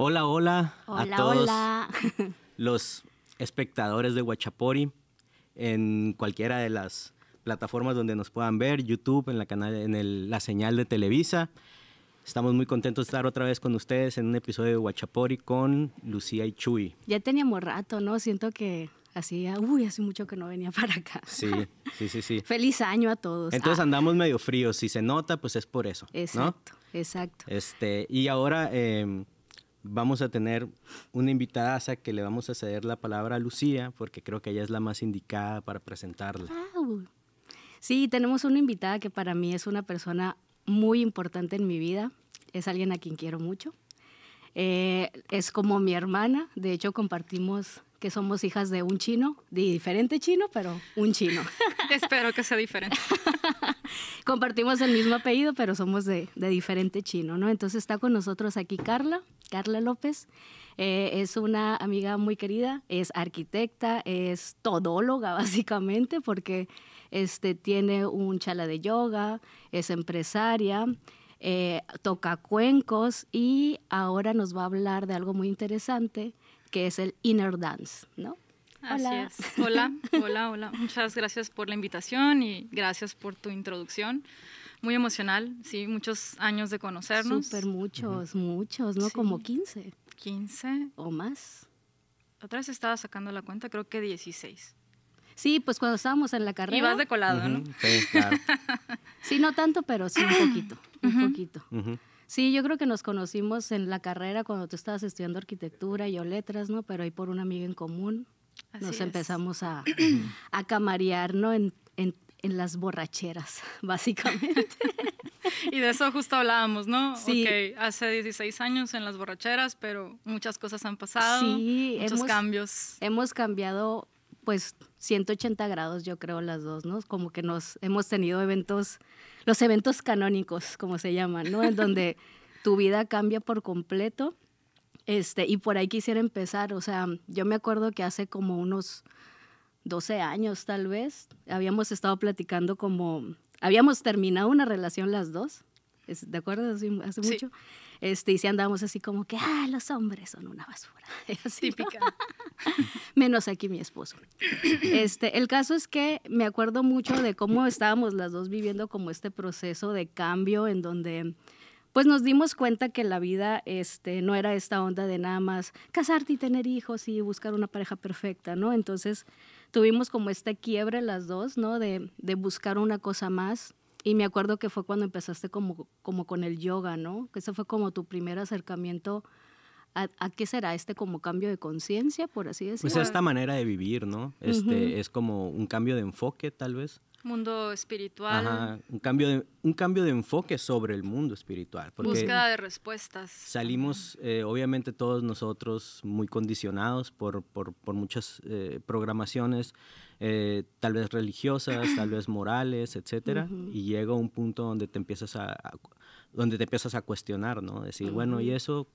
Hola, hola, a todos hola. los espectadores de Huachapori en cualquiera de las plataformas donde nos puedan ver, YouTube, en la, canal, en la señal de Televisa. Estamos muy contentos de estar otra vez con ustedes en un episodio de Huachapori con Lucía y Chuy. Ya teníamos rato, ¿no? Siento que hacía... uy, hace mucho que no venía para acá. Sí, sí, sí, sí. Feliz año a todos. Entonces ah. andamos medio fríos, si se nota, pues es por eso. Exacto, exacto. Este, y ahora em, vamos a tener una invitada a que le vamos a ceder la palabra a Lucía, porque creo que ella es la más indicada para presentarla. Sí, tenemos una invitada que para mí es una persona muy importante en mi vida, es alguien a quien quiero mucho. Eh, es como mi hermana, de hecho compartimos que somos hijas de un chino, de diferente chino, pero un chino. Espero que sea diferente. Compartimos el mismo apellido, pero somos de, diferente chino, ¿no? Entonces está con nosotros aquí Carla, Carla López. Eh, es una amiga muy querida, es arquitecta, es todóloga básicamente, porque este, tiene un chala de yoga, es empresaria, eh, toca cuencos y ahora nos va a hablar de algo muy interesante que es el Inner Dance, ¿no? Así Es. Hola, hola, hola. Muchas gracias por la invitación y gracias por tu introducción. Muy emocional, sí, muchos años de conocernos. Súper muchos, muchos, ¿no? Como 15. 15. O más. Otra vez estaba sacando la cuenta, creo que 16. Sí, pues cuando estábamos en la carrera. Y vas de colado, ¿no? Sí, no tanto, pero sí un poquito, un poquito. Sí, yo creo que nos conocimos en la carrera cuando tú estabas estudiando arquitectura y o letras, ¿no? Pero ahí por un amigo en común nos empezamos a, camarear, ¿no? En, en, las borracheras, básicamente. y de eso justo hablábamos, ¿no? Sí. hace 16 años en las borracheras, pero muchas cosas han pasado, sí, muchos cambios. Hemos cambiado, pues, 180 grados, yo creo, las dos, ¿no? Como que nos hemos tenido eventos los eventos canónicos, como se llaman, ¿no? En donde tu vida cambia por completo. Este, y por ahí quisiera empezar, o sea, yo me acuerdo que hace como unos 12 años tal vez, habíamos estado platicando como, habíamos terminado una relación las dos, ¿de acuerdo? Hace, mucho. Este, y si andamos así como que, ah, los hombres son una basura. Típica. Menos aquí mi esposo. Este, el caso es que me acuerdo mucho de cómo estábamos las dos viviendo como este proceso de cambio en donde pues nos dimos cuenta que la vida este, no era esta onda de nada más casarte y tener hijos y buscar una pareja perfecta, ¿no? Entonces tuvimos como este quiebre las dos, ¿no? De, de buscar una cosa más y me acuerdo que fue cuando empezaste como, como con el yoga, ¿no? Que ese fue como tu primer acercamiento a, qué será este como cambio de conciencia, por así pues decirlo. Pues esta manera de vivir, ¿no? Este, Es como un cambio de enfoque, tal vez. Mundo espiritual. un, cambio de, un cambio de enfoque sobre el mundo espiritual. Porque Búsqueda de respuestas. Salimos, eh, obviamente todos nosotros, muy condicionados por, por, por muchas eh, programaciones, eh, tal vez religiosas, tal vez morales, etc. Y llega un punto donde te empiezas a, donde te empiezas a cuestionar, ¿no? Decir, bueno, ¿y eso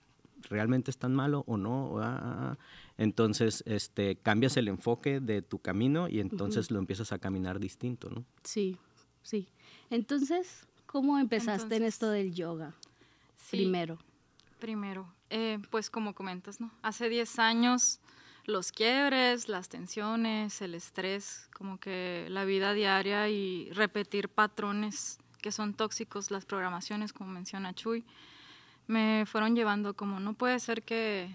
realmente es tan malo o no. Ah, ah, ah, entonces, este, cambias el enfoque de tu camino y entonces lo empiezas a caminar distinto, ¿no? Sí, sí. Entonces, ¿cómo empezaste en esto del yoga? primero. Primero, eh, pues como comentas, ¿no? Hace 10 años los quiebres, las tensiones, el estrés, como que la vida diaria y repetir patrones que son tóxicos, las programaciones, como menciona Chuy, me fueron llevando como, no puede ser que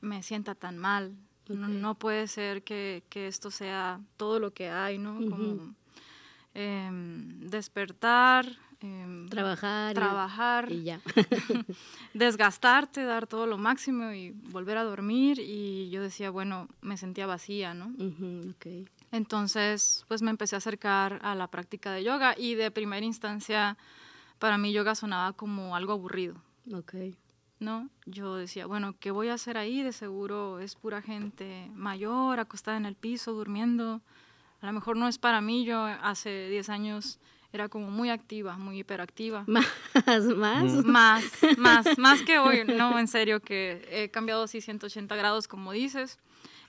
me sienta tan mal, no, puede ser que, esto sea todo lo que hay, ¿no? Como em, despertar, em, trabajar, trabajar y, ya. desgastarte, dar todo lo máximo y volver a dormir. Y yo decía, bueno, me sentía vacía, ¿no? Entonces, pues me empecé a acercar a la práctica de yoga y de primera instancia para mí yoga sonaba como algo aburrido. Ok. ¿No? Yo decía, bueno, ¿qué voy a hacer ahí? De seguro es pura gente mayor, acostada en el piso, durmiendo. A lo mejor no es para mí. Yo hace 10 años era como muy activa, muy hiperactiva. ¿Más? ¿Más? Mm. Más, más, más que hoy. No, en serio, que he cambiado así 180 grados, como dices.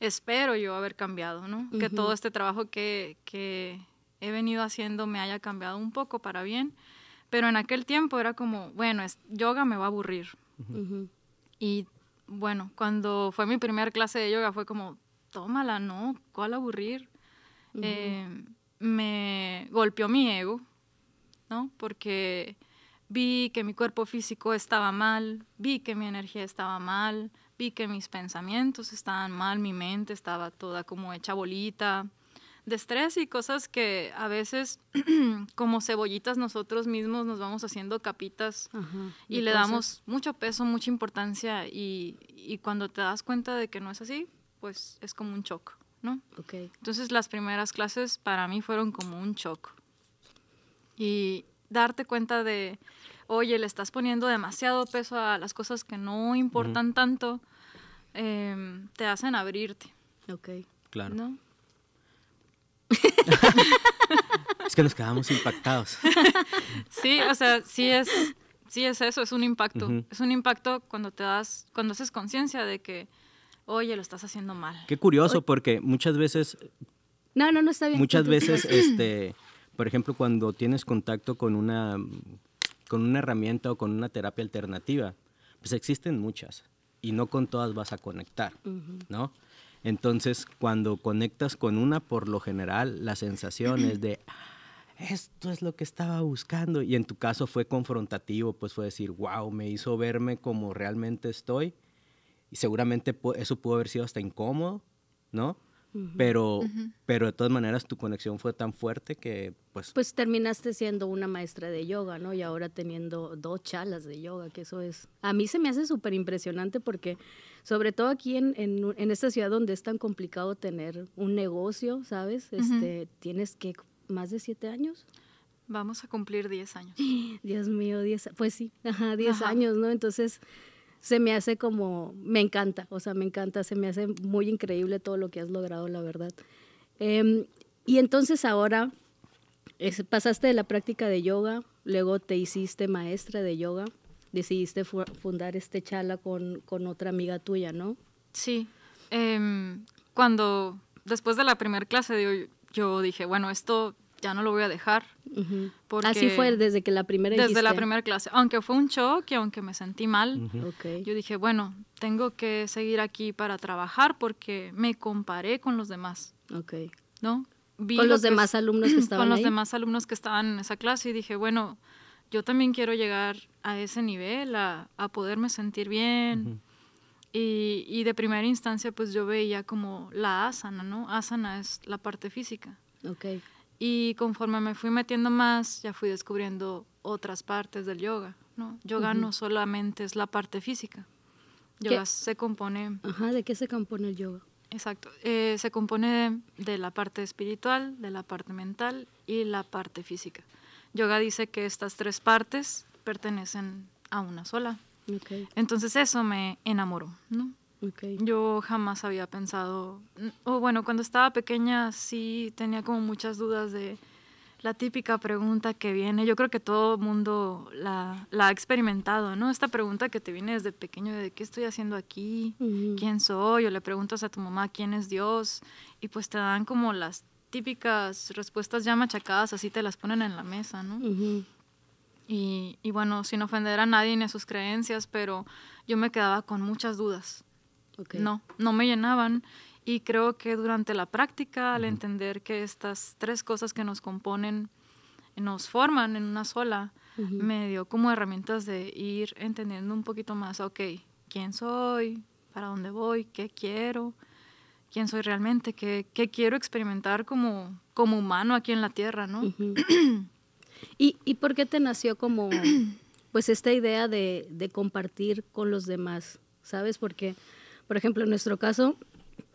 Espero yo haber cambiado, ¿no? Que todo este trabajo que, que he venido haciendo me haya cambiado un poco para bien pero en aquel tiempo era como, bueno, es, yoga me va a aburrir. Y bueno, cuando fue mi primera clase de yoga fue como, tómala, no, ¿cuál aburrir? Eh, me golpeó mi ego, ¿no? Porque vi que mi cuerpo físico estaba mal, vi que mi energía estaba mal, vi que mis pensamientos estaban mal, mi mente estaba toda como hecha bolita de estrés y cosas que a veces como cebollitas nosotros mismos nos vamos haciendo capitas y le damos mucho peso, mucha importancia y, cuando te das cuenta de que no es así, pues es como un shock, ¿no? Okay. Entonces las primeras clases para mí fueron como un shock y darte cuenta de, oye, le estás poniendo demasiado peso a las cosas que no importan tanto, em, te hacen abrirte. Ok. Claro. ¿no? es que nos quedamos impactados. sí, o sea, sí es, sí es eso, es un impacto. Es un impacto cuando te das, cuando haces conciencia de que, oye, lo estás haciendo mal. Qué curioso, porque muchas veces. No, no, no está bien. Muchas veces, este, por ejemplo, cuando tienes contacto con una, con una herramienta o con una terapia alternativa, pues existen muchas y no con todas vas a conectar, ¿no? Entonces, cuando conectas con una, por lo general, la sensación es de, ah, esto es lo que estaba buscando. Y en tu caso fue confrontativo, pues fue decir, wow, me hizo verme como realmente estoy. Y seguramente eso pudo haber sido hasta incómodo, ¿no? Pero, pero de todas maneras tu conexión fue tan fuerte que pues... Pues terminaste siendo una maestra de yoga, ¿no? Y ahora teniendo dos chalas de yoga, que eso es... A mí se me hace súper impresionante porque sobre todo aquí en, esta ciudad donde es tan complicado tener un negocio, ¿sabes? Este, Tienes que más de siete años. Vamos a cumplir diez años. Dios mío, diez, pues sí, diez años, ¿no? Entonces se me hace como, me encanta, o sea, me encanta, se me hace muy increíble todo lo que has logrado, la verdad. Em, y entonces ahora pasaste de la práctica de yoga, luego te hiciste maestra de yoga, decidiste fundar este chala con, otra amiga tuya, ¿no? Sí. Em, cuando, después de la primera clase, yo dije, bueno, esto ya no lo voy a dejar. porque Así fue desde que la primera Desde la primera clase. Aunque fue un shock y aunque me sentí mal, yo dije, bueno, tengo que seguir aquí para trabajar porque me comparé con los demás. Ok. ¿No? con los, demás alumnos que estaban Con los demás alumnos que estaban en esa clase y dije, bueno, yo también quiero llegar a ese nivel, a, poderme sentir bien. y, de primera instancia, pues yo veía como la asana, ¿no? Asana es la parte física. Ok. Y conforme me fui metiendo más, ya fui descubriendo otras partes del yoga, ¿no? Yoga no solamente es la parte física. Yoga se compone... Ajá, ¿de qué se compone el yoga? Exacto. Eh, se compone de, la parte espiritual, de la parte mental y la parte física. Yoga dice que estas tres partes pertenecen a una sola. Entonces eso me enamoró, Yo jamás había pensado, mm, o bueno, cuando estaba pequeña sí tenía como muchas dudas de la típica pregunta que viene, yo creo que todo mundo la, ha experimentado, ¿no? Esta pregunta que te viene desde pequeño de qué estoy haciendo aquí, quién soy, o le preguntas a tu mamá quién es Dios, y pues te dan como las típicas respuestas ya machacadas, así te las ponen en la mesa, ¿no? y, bueno, sin ofender a nadie ni a sus creencias, pero yo me quedaba con muchas dudas. No, no me llenaban. Y creo que durante la práctica, al entender que estas tres cosas que nos componen nos forman en una sola, me dio como herramientas de ir entendiendo un poquito más, ok, quién soy, para dónde voy, qué quiero, quién soy realmente, qué, quiero experimentar como, como humano aquí en la Tierra, ¿no? ¿Y, por qué te nació como, pues, esta idea de, compartir con los demás? ¿Sabes? Porque, por ejemplo, en nuestro caso,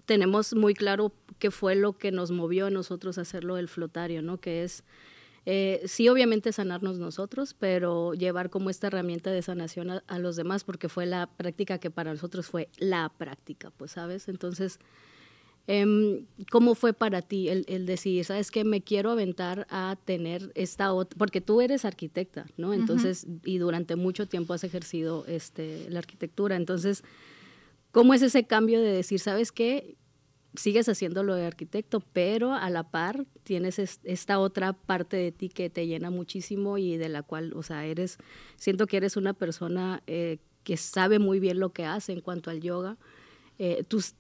tenemos muy claro qué fue lo que nos movió a nosotros a hacerlo el flotario, ¿no? Que es, eh, sí, obviamente sanarnos nosotros, pero llevar como esta herramienta de sanación a, a los demás, porque fue la práctica que para nosotros fue la práctica, pues, ¿sabes? Entonces Em, ¿Cómo fue para ti el, el, decidir, sabes que me quiero aventar a tener esta otra, porque tú eres arquitecta, ¿no? Entonces, y durante mucho tiempo has ejercido este, la arquitectura. Entonces, ¿cómo es ese cambio de decir, sabes qué, sigues haciéndolo de arquitecto, pero a la par tienes esta otra parte de ti que te llena muchísimo y de la cual, o sea, eres, siento que eres una persona eh, que sabe muy bien lo que hace en cuanto al yoga eh, tus,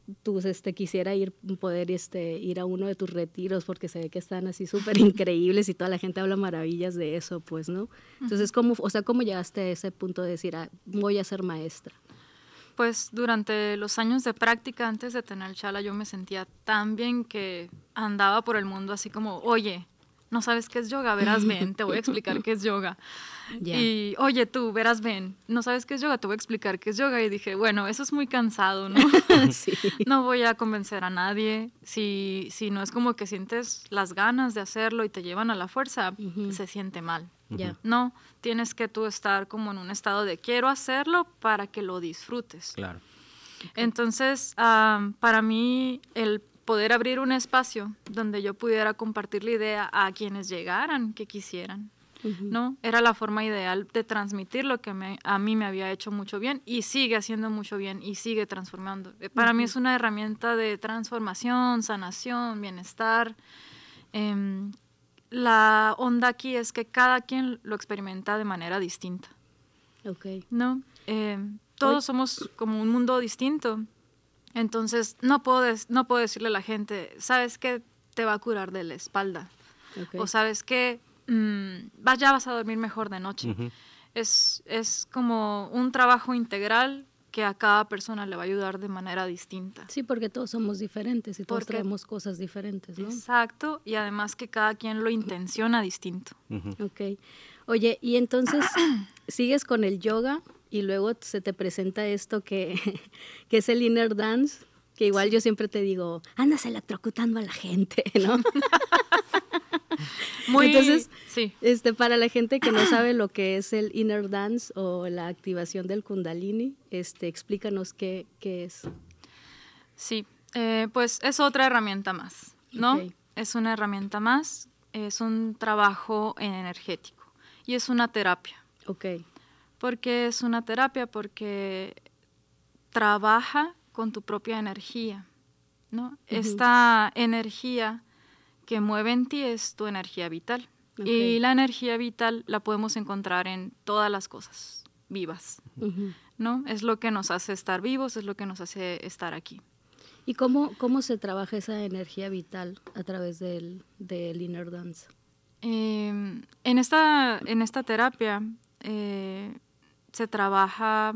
este, quisiera ir, poder este, ir a uno de tus retiros porque se ve que están así súper increíbles y toda la gente habla maravillas de eso, pues, ¿no? Entonces, ¿cómo, o sea, ¿cómo llegaste a ese punto de decir, ah, voy a ser maestra? Pues durante los años de práctica antes de tener chala yo me sentía tan bien que andaba por el mundo así como, oye, no sabes qué es yoga, verás, ven, te voy a explicar qué es yoga. Y, oye, tú, verás, ven, no sabes qué es yoga, te voy a explicar qué es yoga. Y dije, bueno, eso es muy cansado, ¿no? No voy a convencer a nadie. Si, si no es como que sientes las ganas de hacerlo y te llevan a la fuerza, se siente mal. Ya. No, tienes que tú estar como en un estado de quiero hacerlo para que lo disfrutes. Claro. Entonces, ah, para mí, el poder abrir un espacio donde yo pudiera compartir la idea a quienes llegaran que quisieran. ¿No? Era la forma ideal de transmitir lo que a mí me había hecho mucho bien y sigue haciendo mucho bien y sigue transformando. Eh, para mí es una herramienta de transformación, sanación, bienestar. Em, la onda aquí es que cada quien lo experimenta de manera distinta. ¿No? Em, todos somos como un mundo distinto entonces, no puedo, no puedo decirle a la gente, sabes que te va a curar de la espalda. O sabes que mm, vas, ya vas a dormir mejor de noche. es, como un trabajo integral que a cada persona le va a ayudar de manera distinta. Sí, porque todos somos diferentes y todos tenemos cosas diferentes, ¿no? Exacto, y además que cada quien lo intenciona distinto. Ok. Oye, y entonces, ¿sigues con el yoga? y luego se te presenta esto que, es el inner dance, que igual yo siempre te digo, andas electrocutando a la gente, ¿no? Muy, Entonces, este, para la gente que no sabe lo que es el inner dance o la activación del kundalini, este, explícanos qué, es. Sí, eh, pues es otra herramienta más, ¿no? Es una herramienta más, es un trabajo energético y es una terapia. Ok porque es una terapia, porque trabaja con tu propia energía, ¿no? Esta energía que mueve en ti es tu energía vital. Y la energía vital la podemos encontrar en todas las cosas vivas, ¿no? Es lo que nos hace estar vivos, es lo que nos hace estar aquí. ¿Y cómo, cómo se trabaja esa energía vital a través del, inner dance? Em, en, esta, en esta terapia eh, se trabaja,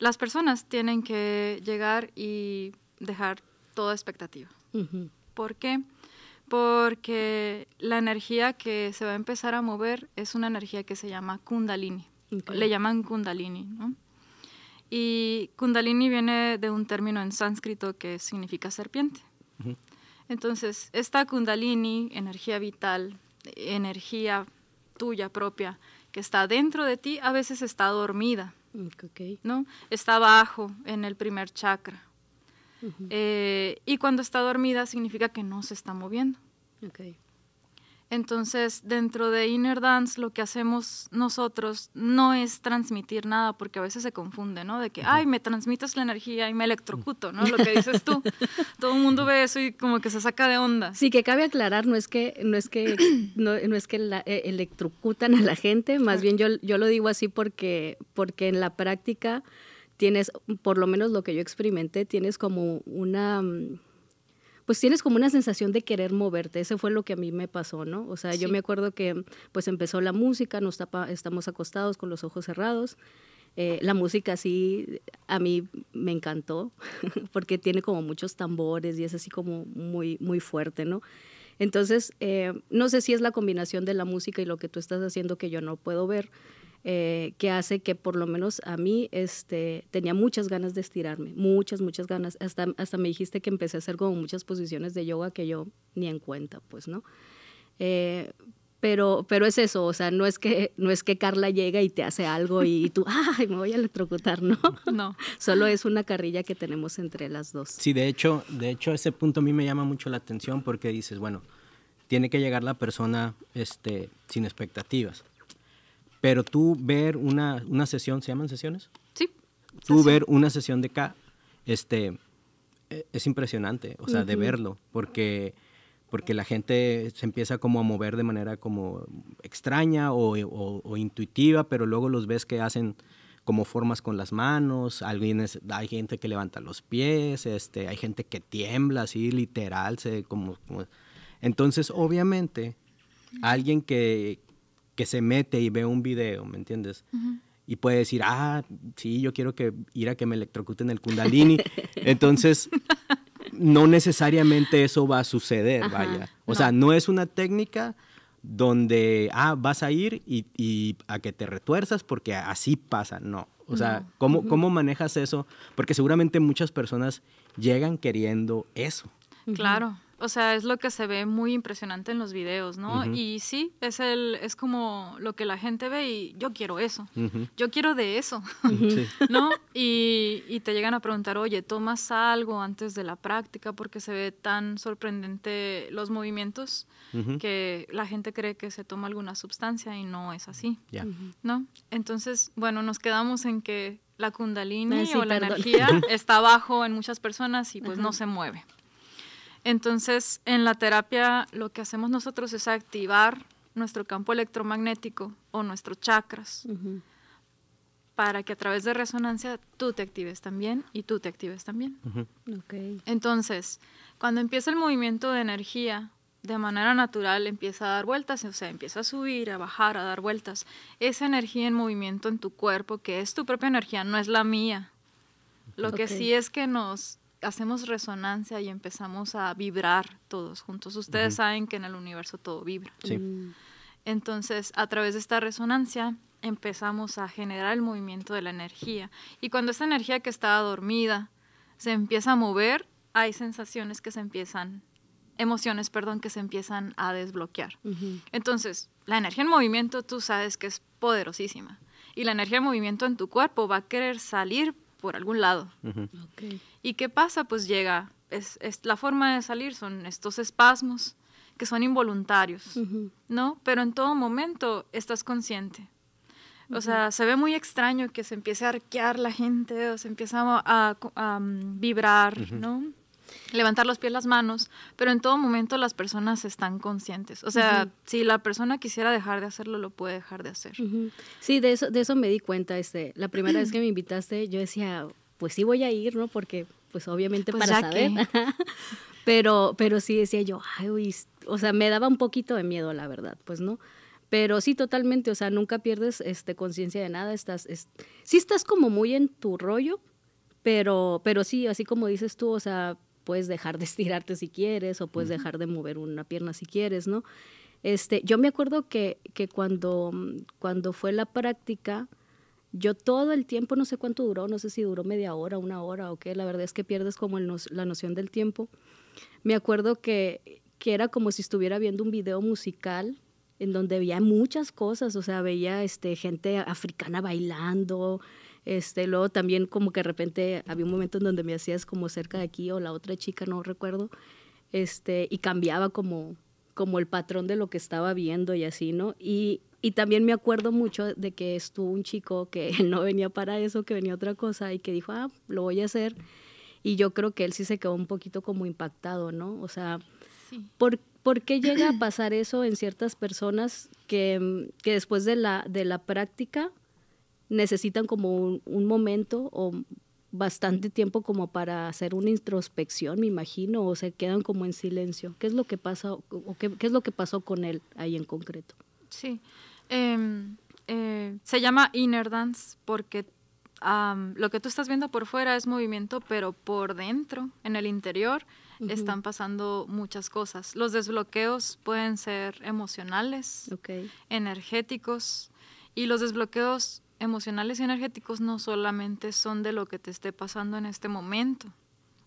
las personas tienen que llegar y dejar toda expectativa. ¿Por qué? Porque la energía que se va a empezar a mover es una energía que se llama kundalini. Le llaman kundalini, Y kundalini viene de un término en sánscrito que significa serpiente. Entonces, esta kundalini, energía vital, energía tuya propia, que está dentro de ti a veces está dormida, ¿no? Está abajo en el primer chakra. Eh, y cuando está dormida significa que no se está moviendo. Entonces, dentro de Inner Dance, lo que hacemos nosotros no es transmitir nada, porque a veces se confunde, ¿no? De que, ay, me transmites la energía y me electrocuto, ¿no? Lo que dices tú. Todo el mundo ve eso y como que se saca de onda. Sí, que cabe aclarar, no es que, no es que, no, es que eh, electrocutan a la gente, más bien yo, yo lo digo así porque, porque en la práctica tienes, por lo menos lo que yo experimenté, tienes como una mm, pues tienes como una sensación de querer moverte. Ese fue lo que a mí me pasó, ¿no? O sea, yo me acuerdo que pues empezó la música, nos estamos acostados con los ojos cerrados. Eh, la música sí, a mí me encantó, porque tiene como muchos tambores y es así como muy, muy fuerte, ¿no? Entonces, eh, no sé si es la combinación de la música y lo que tú estás haciendo que yo no puedo ver, eh, que hace que por lo menos a mí este, tenía muchas ganas de estirarme, muchas, muchas ganas. Hasta, hasta me dijiste que empecé a hacer como muchas posiciones de yoga que yo ni en cuenta, pues, ¿no? Eh, pero, pero es eso, o sea, no es que, no es que Carla llega y te hace algo y, tú, ay, me voy a electrocutar, ¿no? No. Solo es una carrilla que tenemos entre las dos. Sí, de hecho, de hecho, ese punto a mí me llama mucho la atención porque dices, bueno, tiene que llegar la persona este, sin expectativas. Pero tú ver una, una sesión, ¿se llaman sesiones? Sí. Tú ver una sesión de K, este, e, es impresionante, o sea, de verlo, porque, porque la gente se empieza como a mover de manera como extraña o, o, intuitiva, pero luego los ves que hacen como formas con las manos, alguien es, hay gente que levanta los pies, este, hay gente que tiembla así literal, se, como. entonces obviamente alguien que, que se mete y ve un video, ¿me entiendes? Y puede decir, ah, sí, yo quiero que ir a que me electrocuten el kundalini. Entonces, no necesariamente eso va a suceder, vaya. O sea, no es una técnica donde, ah, vas a ir y, a que te retuerzas porque así pasa, no. O sea, ¿cómo, ¿cómo manejas eso? Porque seguramente muchas personas llegan queriendo eso. Claro. O sea, es lo que se ve muy impresionante en los videos, ¿no? Y sí, es el, es como lo que la gente ve y yo quiero eso, yo quiero de eso, ¿no? Y, y, te llegan a preguntar, oye, ¿tomas algo antes de la práctica? Porque se ve tan sorprendente los movimientos que la gente cree que se toma alguna sustancia y no es así, ¿no? Entonces, bueno, nos quedamos en que la kundalini o la energía está abajo en muchas personas y pues no se mueve. Entonces, en la terapia lo que hacemos nosotros es activar nuestro campo electromagnético o nuestros chakras para que a través de resonancia tú te actives también y tú te actives también. okay. Entonces, cuando empieza el movimiento de energía de manera natural empieza a dar vueltas, o sea, empieza a subir, a bajar, a dar vueltas. Esa energía en movimiento en tu cuerpo, que es tu propia energía, no es la mía. Lo que sí es que nos hacemos resonancia y empezamos a vibrar todos juntos. Ustedes saben que en el universo todo vibra. Entonces, a través de esta resonancia empezamos a generar el movimiento de la energía. Y cuando esta energía que estaba dormida se empieza a mover, hay sensaciones que se empiezan, emociones, perdón, que se empiezan a desbloquear. Entonces, la energía en movimiento tú sabes que es poderosísima. Y la energía en movimiento en tu cuerpo va a querer salir por algún lado. ¿Y qué pasa? Pues llega, es, la forma de salir son estos espasmos que son involuntarios, ¿no? Pero en todo momento estás consciente. O sea, se ve muy extraño que se empiece a arquear la gente o se empieza a, a, mm, vibrar, ¿no? levantar los pies, las manos, pero en todo momento las personas están conscientes. O sea, si la persona quisiera dejar de hacerlo, lo puede dejar de hacer. Sí, de eso, de eso me di cuenta. Este, la primera vez que me invitaste, yo decía, pues sí voy a ir, ¿no? Porque, pues obviamente pues para saber. pero, pero sí decía yo, ay, o sea, me daba un poquito de miedo, la verdad, pues no. Pero sí, totalmente, o sea, nunca pierdes este, conciencia de nada, estás, es, sí estás como muy en tu rollo, pero, pero sí, así como dices tú, o sea, puedes dejar de estirarte si quieres, o puedes dejar de mover una pierna si quieres, ¿no? Este, yo me acuerdo que, que cuando, mm, cuando fue la práctica, yo todo el tiempo, no sé cuánto duró, no sé si duró media hora, una hora o qué, la verdad es que pierdes como la noción del tiempo. Me acuerdo que, era como si estuviera viendo un video musical en donde veía muchas cosas, o sea, veía este, gente africana bailando, este, luego también como que de repente había un momento en donde me hacías como cerca de aquí o la otra chica, no recuerdo, este, y cambiaba como, como el patrón de lo que estaba viendo y así, ¿no? Y, también me acuerdo mucho de que estuvo un chico que no venía para eso, que venía otra cosa y que dijo, ah, lo voy a hacer. Y yo creo que él sí se quedó un poquito como impactado, ¿no? O sea, ¿por, ¿por, qué llega a pasar eso en ciertas personas que, que después de la, de la práctica necesitan como un, momento o bastante tiempo como para hacer una introspección, me imagino, o se quedan como en silencio. ¿Qué es lo que pasa qué, es lo que pasó con él ahí en concreto? Sí, em, eh, se llama inner dance porque lo que tú estás viendo por fuera es movimiento, pero por dentro, en el interior, están pasando muchas cosas. Los desbloqueos pueden ser emocionales, energéticos, y los desbloqueos emocionales y energéticos no solamente son de lo que te esté pasando en este momento,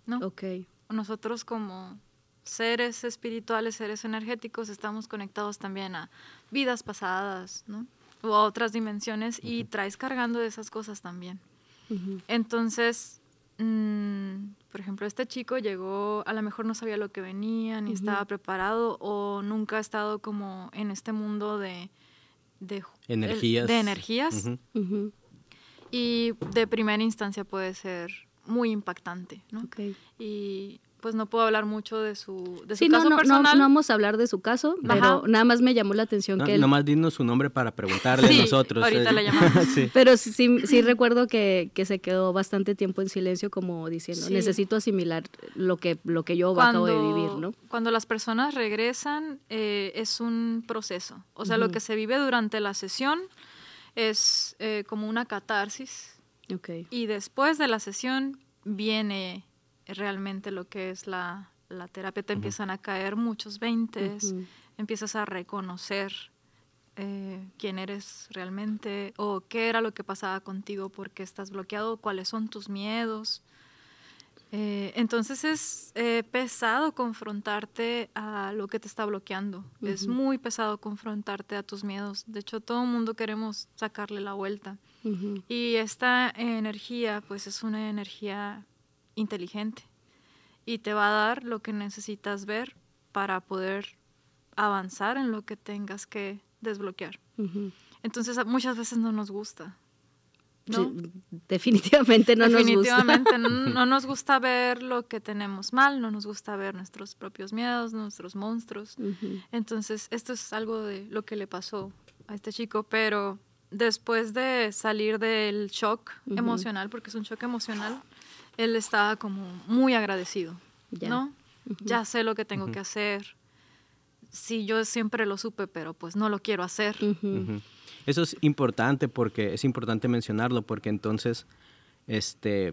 ¿no? Ok. Nosotros como seres espirituales, seres energéticos, estamos conectados también a vidas pasadas, ¿no? O a otras dimensiones y traes cargando de esas cosas también. Entonces, mm, por ejemplo, este chico llegó, a lo mejor no sabía lo que venía, ni estaba preparado o nunca ha estado como en este mundo de de energías. de energías. Y de primera instancia puede ser muy impactante, ¿no? Y pues no puedo hablar mucho de su, de sí, no, No, vamos a hablar de su caso, pero nada más me llamó la atención que... Él... Nomás dinos su nombre para preguntarle a nosotros. ahorita eh. le llamamos. Pero sí, sí recuerdo que, que, se quedó bastante tiempo en silencio como diciendo, necesito asimilar lo que, lo que yo acabo de vivir, ¿no? Cuando las personas regresan eh, es un proceso. O sea, lo que se vive durante la sesión es eh, como una catarsis. Y después de la sesión viene realmente lo que es la, la terapia. Te empiezan a caer muchos veintes, empiezas a reconocer eh, quién eres realmente o qué era lo que pasaba contigo, por qué estás bloqueado, cuáles son tus miedos. Eh, entonces es eh, pesado confrontarte a lo que te está bloqueando. Es muy pesado confrontarte a tus miedos. De hecho, todo el mundo queremos sacarle la vuelta. Y esta energía, pues es una energía inteligente y te va a dar lo que necesitas ver para poder avanzar en lo que tengas que desbloquear. Entonces muchas veces no nos gusta. ¿no? definitivamente no nos gusta. No, no nos gusta ver lo que tenemos mal, no nos gusta ver nuestros propios miedos, nuestros monstruos. Entonces esto es algo de lo que le pasó a este chico, pero después de salir del shock emocional, porque es un shock emocional, él estaba como muy agradecido, ¿no? Ya sé lo que tengo que hacer. Sí, yo siempre lo supe, pero pues no lo quiero hacer. Eso es importante porque es importante mencionarlo porque entonces este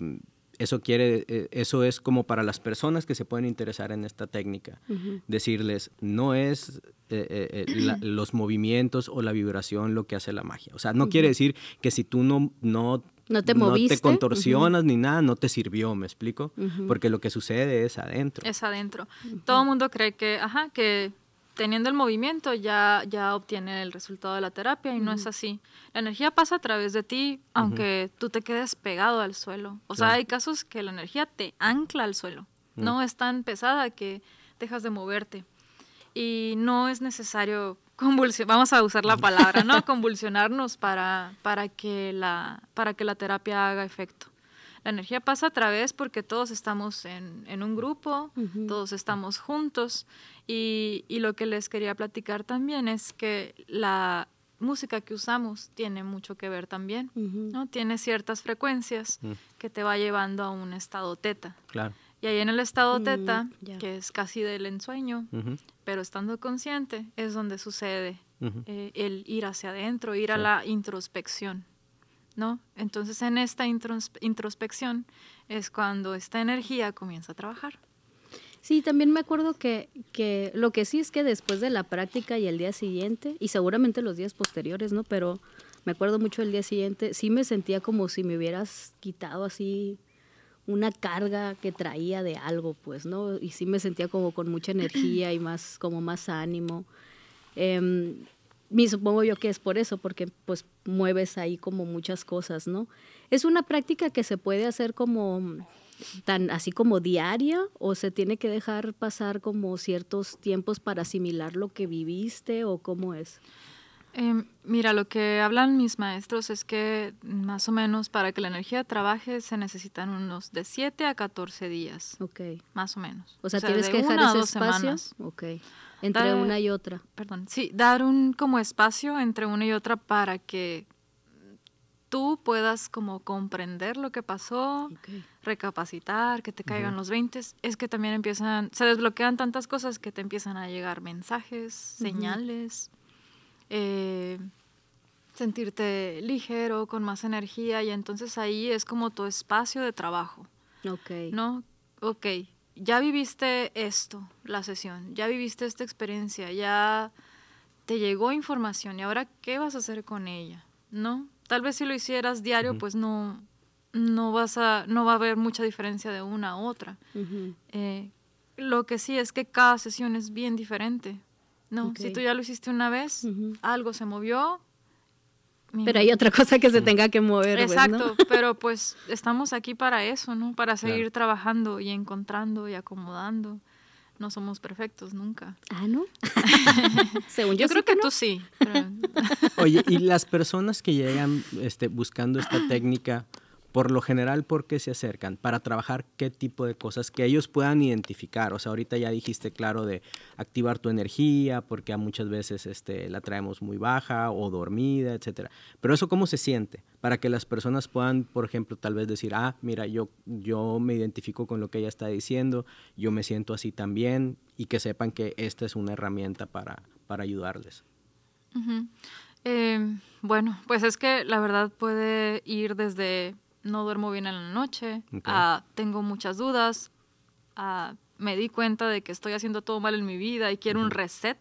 eso quiere e, eso es como para las personas que se pueden interesar en esta técnica decirles no es e, e, los movimientos o la vibración lo que hace la magia o sea no quiere decir que si tú no no no te moviste. No te contorsionas ni nada, no te sirvió, ¿me explico? Porque lo que sucede es adentro. Es adentro. Todo el mundo cree que, ajá, que teniendo el movimiento ya, ya obtiene el resultado de la terapia y no es así. La energía pasa a través de ti, aunque tú te quedes pegado al suelo. O sea, hay casos que la energía te ancla al suelo. Mm. No es tan pesada que dejas de moverte. Y no es necesario vamos a usar la palabra, ¿no? Convulsionarnos para, para, que la, para que la terapia haga efecto. La energía pasa a través porque todos estamos en, un grupo, todos estamos juntos y, lo que les quería platicar también es que la música que usamos tiene mucho que ver también, ¿no? Tiene ciertas frecuencias mm. que te va llevando a un estado teta. Claro. Y ahí en el estado mm, teta, que es casi del ensueño, pero estando consciente, es donde sucede eh, el ir hacia adentro, ir a la introspección, ¿no? Entonces en esta introspección es cuando esta energía comienza a trabajar. Sí, también me acuerdo que, que, lo que sí es que después de la práctica y el día siguiente, y seguramente los días posteriores, ¿no? Pero me acuerdo mucho el día siguiente, sí me sentía como si me hubieras quitado así una carga que traía de algo, pues, ¿no? Y sí me sentía como con mucha energía y más, como más ánimo. Eh, em, y supongo yo que es por eso, porque pues mueves ahí como muchas cosas, ¿no? Es una práctica que se puede hacer como tan así como diaria o se tiene que dejar pasar como ciertos tiempos para asimilar lo que viviste o cómo es. Em, mira, lo que hablan mis maestros es que más o menos para que la energía trabaje se necesitan unos de 7 a 14 días. Ok. Más o menos. O sea, tienes que dejar Entre una y otra. Perdón. Sí, dar un como espacio entre una y otra para que tú puedas como comprender lo que pasó, recapacitar, que te caigan los 20, es que también empiezan, se desbloquean tantas cosas que te empiezan a llegar mensajes, señales. Eh, sentirte ligero, con más energía, y entonces ahí es como tu espacio de trabajo. Ok. ¿No? Ok, ya viviste esto, la sesión, ya viviste esta experiencia, ya te llegó información y ahora qué vas a hacer con ella, ¿no? Tal vez si lo hicieras diario, pues no, no, vas a, no va a haber mucha diferencia de una a otra. Eh, lo que sí es que cada sesión es bien diferente. No, si tú ya lo hiciste una vez, algo se movió. Pero hay otra cosa que se mm. tenga que mover. Pues, Exacto, pero pues estamos aquí para eso, ¿no? Para seguir trabajando y encontrando y acomodando. No somos perfectos nunca. Ah, ¿no? Según yo, yo creo que, tú sí. Oye, y las personas que llegan este, buscando esta técnica, por lo general, ¿por qué se acercan? Para trabajar qué tipo de cosas que ellos puedan identificar. O sea, ahorita ya dijiste, claro, de activar tu energía, porque a muchas veces este, la traemos muy baja o dormida, etcétera. Pero eso, ¿cómo se siente? Para que las personas puedan, por ejemplo, tal vez decir, ah, mira, yo, yo me identifico con lo que ella está diciendo, yo me siento así también, y que sepan que esta es una herramienta para, para ayudarles. Em, bueno, pues es que la verdad puede ir desde no duermo bien en la noche, ah, tengo muchas dudas, ah, me di cuenta de que estoy haciendo todo mal en mi vida y quiero un reset.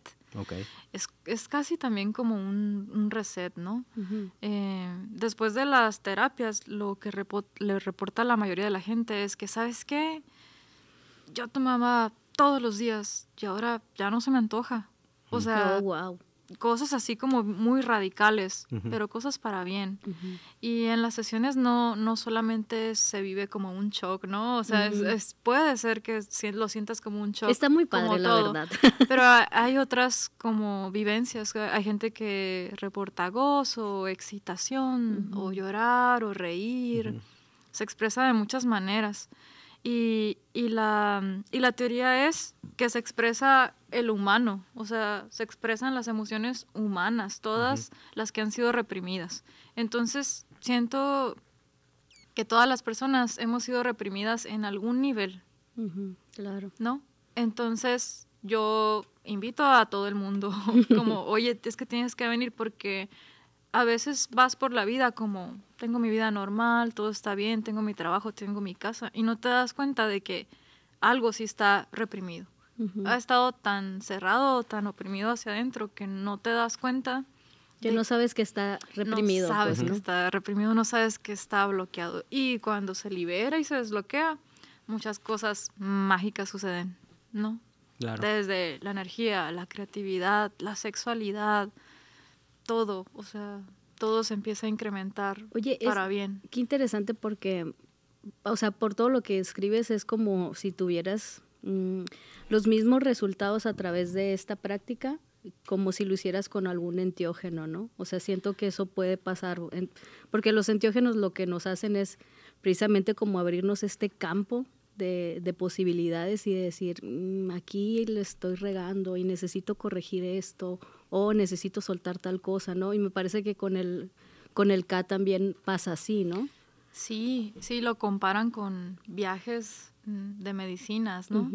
Es, es, casi también como un, reset, ¿no? Eh, después de las terapias, lo que le reporta la mayoría de la gente es que, ¿sabes qué? Yo tomaba todos los días y ahora ya no se me antoja. O sea, oh, cosas así como muy radicales, pero cosas para bien. Y en las sesiones no, no solamente se vive como un shock, ¿no? O sea, puede ser que lo sientas como un shock. Está muy padre, la verdad. Pero hay otras como vivencias. Hay gente que reporta gozo, excitación, o llorar, o reír. Se expresa de muchas maneras. Y, y, la, y la teoría es que se expresa el humano, o sea, se expresan las emociones humanas, todas las que han sido reprimidas. Entonces, siento que todas las personas hemos sido reprimidas en algún nivel. claro. ¿No? Entonces, yo invito a todo el mundo, como, oye, es que tienes que venir porque a veces vas por la vida como, tengo mi vida normal, todo está bien, tengo mi trabajo, tengo mi casa, y no te das cuenta de que algo sí está reprimido ha estado tan cerrado, tan oprimido hacia adentro que no te das cuenta. Que no sabes que está reprimido. Pues, no sabes que está reprimido, no sabes que está bloqueado. Y cuando se libera y se desbloquea, muchas cosas mágicas suceden, ¿no? Claro. Desde la energía, la creatividad, la sexualidad, todo, o sea, todo se empieza a incrementar Oye, para es, bien. Qué interesante porque, o sea, por todo lo que escribes es como si tuvieras Mm, los mismos resultados a través de esta práctica como si lo hicieras con algún entiógeno, ¿no? O sea, siento que eso puede pasar, porque los entiógenos lo que nos hacen es precisamente como abrirnos este campo de, posibilidades y decir, mm, aquí le estoy regando y necesito corregir esto o necesito soltar tal cosa, ¿no? Y me parece que con el, con el K también pasa así, ¿no? Sí, sí, lo comparan con viajes mm, de medicinas, ¿no?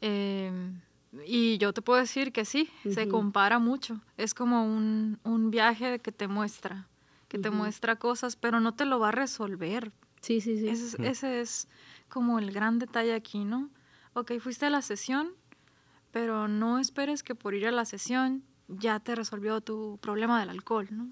Em, y yo te puedo decir que sí, se compara mucho. Es como un, un viaje que te muestra, que te muestra cosas, pero no te lo va a resolver. Sí, sí, sí. Ese, es, mm. ese es como el gran detalle aquí, ¿no? Ok, fuiste a la sesión, pero no esperes que por ir a la sesión ya te resolvió tu problema del alcohol, ¿no?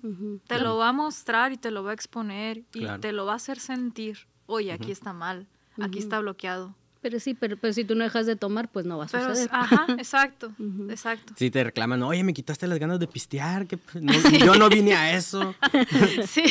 Te lo va a mostrar y te lo va a exponer y te lo va a hacer sentir, oye, aquí está mal, aquí está bloqueado. Pero sí, pero, pero, si tú no dejas de tomar, pues no va a suceder. Ajá, exacto, exacto. Si te reclaman, oye, me quitaste las ganas de pistear, que pues, yo no vine a eso. sí.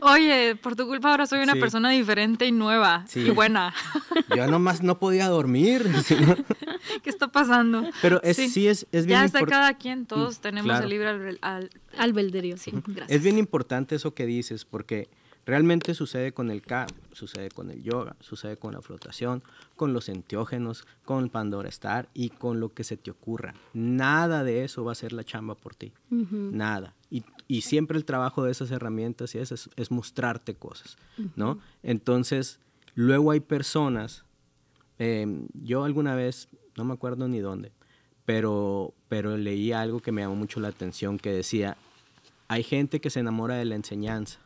Oye, por tu culpa ahora soy una persona diferente y nueva y buena. Yo nomás no podía dormir. ¿Qué está pasando? Pero es, sí. es, es bien Ya está cada quien, todos mm, tenemos el libre al, albedrío. Sí, Es bien importante eso que dices, porque Realmente sucede con el K, sucede con el yoga, sucede con la flotación, con los entiógenos, con el Pandora Star y con lo que se te ocurra. Nada de eso va a ser la chamba por ti. Nada. Y, siempre el trabajo de esas herramientas y es, es, mostrarte cosas, ¿no? Entonces, luego hay personas, em, yo alguna vez, no me acuerdo ni dónde, pero, pero leí algo que me llamó mucho la atención que decía, hay gente que se enamora de la enseñanza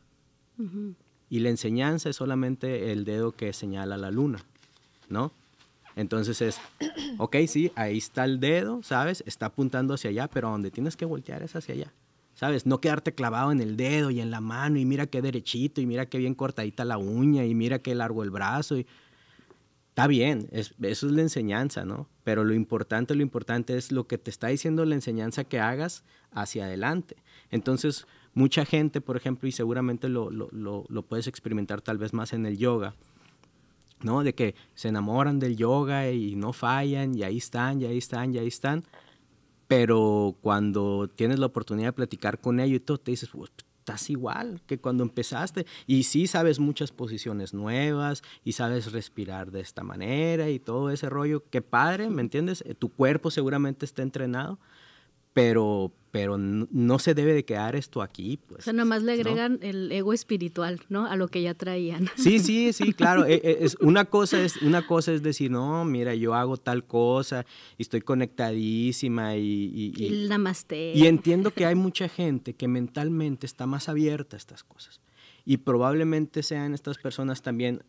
y la enseñanza es solamente el dedo que señala la luna, ¿no? Entonces es, ok, sí, ahí está el dedo, ¿sabes? Está apuntando hacia allá, pero donde tienes que voltear es hacia allá, ¿sabes? No quedarte clavado en el dedo y en la mano y mira qué derechito y mira qué bien cortadita la uña y mira qué largo el brazo y está bien, eso es la enseñanza, ¿no? Pero lo importante, lo importante es lo que te está diciendo la enseñanza que hagas hacia adelante. Entonces, Mucha gente, por ejemplo, y seguramente lo, lo, lo, puedes experimentar tal vez más en el yoga, ¿no? De que se enamoran del yoga y no fallan, y ahí están, y ahí están, y ahí están. Pero cuando tienes la oportunidad de platicar con ellos y todo, te dices, pues, estás igual que cuando empezaste. Y sí sabes muchas posiciones nuevas y sabes respirar de esta manera y todo ese rollo. Qué padre, ¿me entiendes? Eh, tu cuerpo seguramente está entrenado, pero, pero no se debe de quedar esto aquí. Pues, o sea, nomás le agregan el ego espiritual, ¿no? A lo que ya traían. Sí, sí, sí, claro. E, e, es, una, cosa es, una cosa es decir, no, mira, yo hago tal cosa y estoy conectadísima y... Y, y, Namaste. y entiendo que hay mucha gente que mentalmente está más abierta a estas cosas. Y probablemente sean estas personas también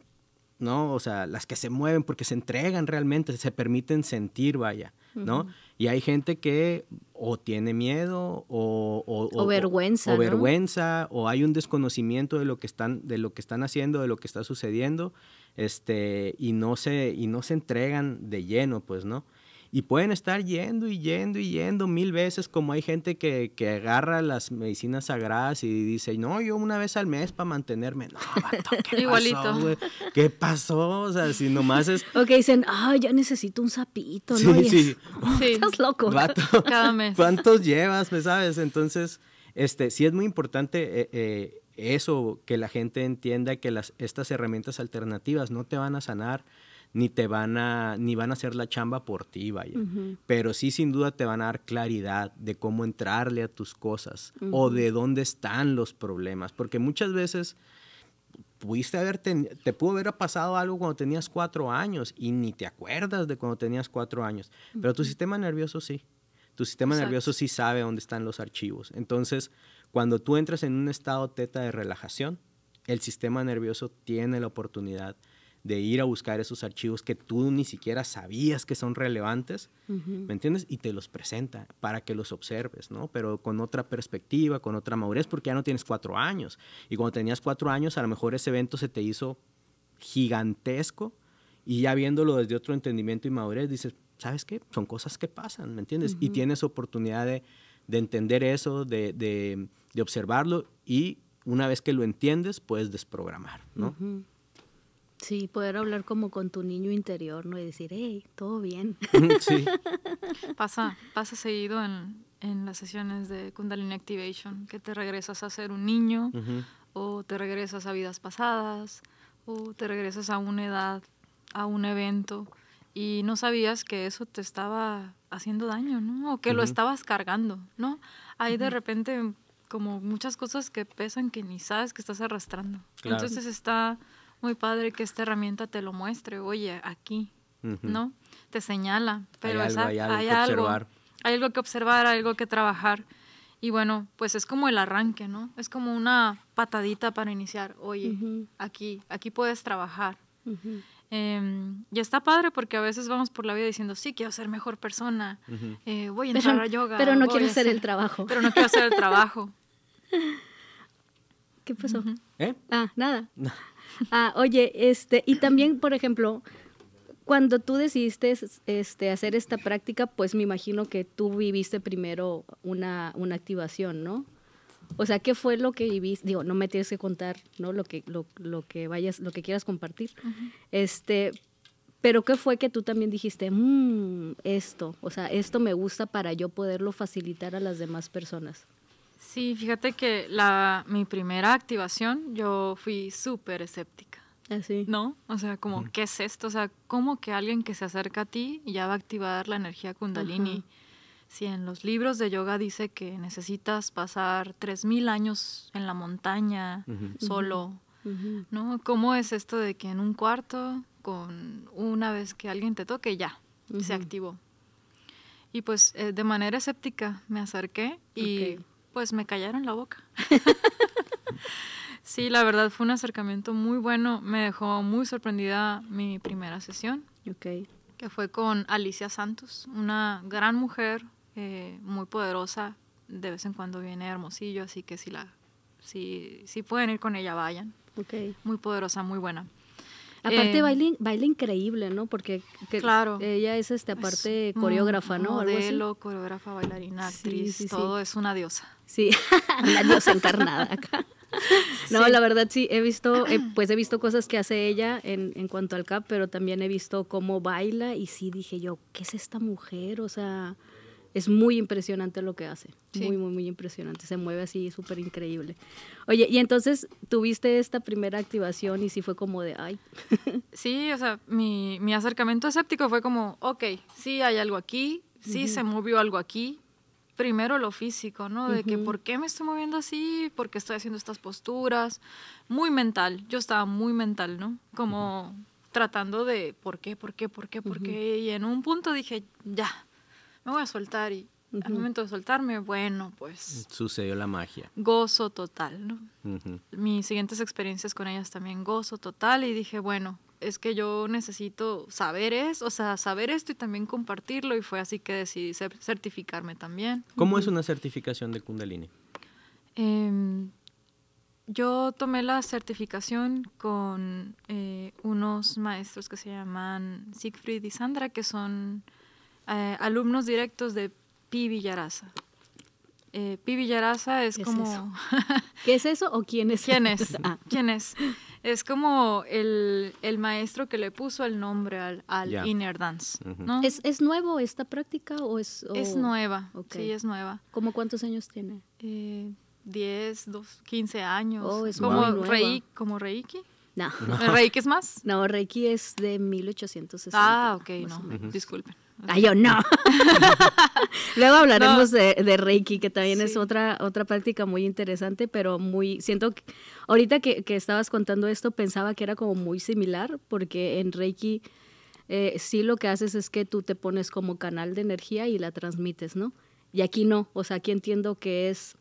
¿no? O sea, las que se mueven porque se entregan realmente, se permiten sentir, vaya, ¿no? Y hay gente que o tiene miedo o... O, vergüenza. O, vergüenza, o hay un desconocimiento de lo, que están, de lo que están haciendo, de lo que está sucediendo, este, y, no se, y no se entregan de lleno, pues, ¿no? Y pueden estar yendo y yendo y yendo mil veces, como hay gente que, que agarra las medicinas sagradas y dice, no, yo una vez al mes para mantenerme. No, ¿qué Igualito. pasó, ¿Qué pasó? O sea, si nomás es... Ok, dicen, ah, ya necesito un sapito, ¿no? Sí, oh, sí. Estás loco. Cada mes. ¿Cuántos llevas, me sabes? Entonces, este, sí es muy importante... Eh, eh, eso, que la gente entienda que las, estas herramientas alternativas no te van a sanar, ni te van a, ni van a hacer la chamba por ti, vaya. Pero sí, sin duda, te van a dar claridad de cómo entrarle a tus cosas o de dónde están los problemas. Porque muchas veces pudiste haber te pudo haber pasado algo cuando tenías cuatro años y ni te acuerdas de cuando tenías cuatro años, pero tu sistema nervioso sí. Tu sistema nervioso sí sabe dónde están los archivos. Entonces, cuando tú entras en un estado teta de relajación, el sistema nervioso tiene la oportunidad de ir a buscar esos archivos que tú ni siquiera sabías que son relevantes, ¿me entiendes? Y te los presenta para que los observes, ¿no? Pero con otra perspectiva, con otra madurez, porque ya no tienes cuatro años. Y cuando tenías cuatro años, a lo mejor ese evento se te hizo gigantesco y ya viéndolo desde otro entendimiento y madurez, dices, ¿sabes qué? Son cosas que pasan, ¿me entiendes? Y tienes oportunidad de, entender eso, de, observarlo y una vez que lo entiendes, puedes desprogramar, ¿no? Sí, poder hablar como con tu niño interior, ¿no? Y decir, hey, todo bien. Sí. pasa, pasa seguido en, las sesiones de Kundalini Activation, que te regresas a ser un niño, o te regresas a vidas pasadas, o te regresas a una edad, a un evento, y no sabías que eso te estaba haciendo daño, ¿no? O que lo estabas cargando, ¿no? Hay de repente como muchas cosas que pesan que ni sabes que estás arrastrando. Entonces está muy padre que esta herramienta te lo muestre, oye, aquí, ¿no? Te señala, pero hay, algo, hay, algo, hay algo, que observar, hay algo que trabajar. Y bueno, pues es como el arranque, ¿no? Es como una patadita para iniciar, oye, aquí, aquí puedes trabajar. Em, y está padre porque a veces vamos por la vida diciendo, sí, quiero ser mejor persona, eh, voy a entrar a yoga. Pero no quiero hacer, el trabajo. Pero no quiero hacer el trabajo. ¿Qué pasó? ¿Eh? Ah, nada. Ah, oye, este, y también, por ejemplo, cuando tú decidiste este, hacer esta práctica, pues me imagino que tú viviste primero una, una activación, ¿no? O sea, ¿qué fue lo que viviste? Digo, no me tienes que contar, ¿no? Lo que, lo, que vayas, lo que quieras compartir. Este, pero ¿qué fue que tú también dijiste, mmm, esto, o sea, esto me gusta para yo poderlo facilitar a las demás personas? Sí, fíjate que la, mi primera activación yo fui súper escéptica. Así. Ah, ¿No? O sea, como, ¿qué es esto? O sea, ¿cómo que alguien que se acerca a ti ya va a activar la energía kundalini? Si en los libros de yoga dice que necesitas pasar 3.000 años en la montaña solo, ¿no? ¿Cómo es esto de que en un cuarto, con una vez que alguien te toque, ya, se activó? Y pues eh, de manera escéptica me acerqué y pues me callaron la boca. sí, la verdad fue un acercamiento muy bueno. Me dejó muy sorprendida mi primera sesión. Que fue con Alicia Santos, una gran mujer, eh, muy poderosa. De vez en cuando viene Hermosillo, así que si, la, si pueden ir con ella, vayan. Okay. Muy poderosa, muy buena. Aparte em, baila, increíble, ¿no? Porque ella es este aparte coreógrafa, ¿no? Modelo, coreógrafa, bailarina, actriz, todo es una diosa. Sí, la diosa encarnada acá. No, la verdad sí, he visto, eh, pues he visto cosas que hace ella en, en, cuanto al CAP, pero también he visto cómo baila y sí dije yo, ¿qué es esta mujer? O sea, es muy impresionante lo que hace. Muy, muy, muy impresionante. Se mueve así, súper increíble. Oye, y entonces tuviste esta primera activación y sí fue como de, ay. Sí, o sea, mi, mi acercamiento escéptico fue como, ok, sí hay algo aquí, sí se movió algo aquí. Primero lo físico, ¿no? De que por qué me estoy moviendo así, por qué estoy haciendo estas posturas. Muy mental. Yo estaba muy mental, ¿no? Como tratando de por qué, por qué, por qué, por qué. Y en un punto dije, ya, me voy a soltar y al momento de soltarme, bueno, pues... Sucedió la magia. Gozo total, ¿no? Mis siguientes experiencias con ellas también, gozo total y dije, bueno, es que yo necesito saber o sea, saber esto y también compartirlo y fue así que decidí certificarme también. ¿Cómo es una certificación de Kundalini? Em, yo tomé la certificación con eh, unos maestros que se llaman Siegfried y Sandra, que son eh, alumnos directos de Pi Villaraza. Eh, Pi Villaraza es como... ¿Qué es eso o quién es? ¿Quién es? Ah. ¿Quién es? Es como el, maestro que le puso el nombre al, inner dance. ¿no? ¿Es, ¿Es, nuevo esta práctica o es...? Es nueva, sí, es nueva. ¿Cómo cuántos años tiene? Eh, 10, 12, 15 años. Oh, como, Reiki, como Reiki. No. ¿Reiki es más? No, Reiki es de 1860. Ah, ok, no, disculpen. ¡Ay, ah, yo no. Luego hablaremos De, Reiki, que también es otra, otra práctica muy interesante, pero muy, siento, que, ahorita que, estabas contando esto, pensaba que era como muy similar, porque en Reiki eh, sí lo que haces es que tú te pones como canal de energía y la transmites, ¿no? Y aquí no, o sea, aquí entiendo que es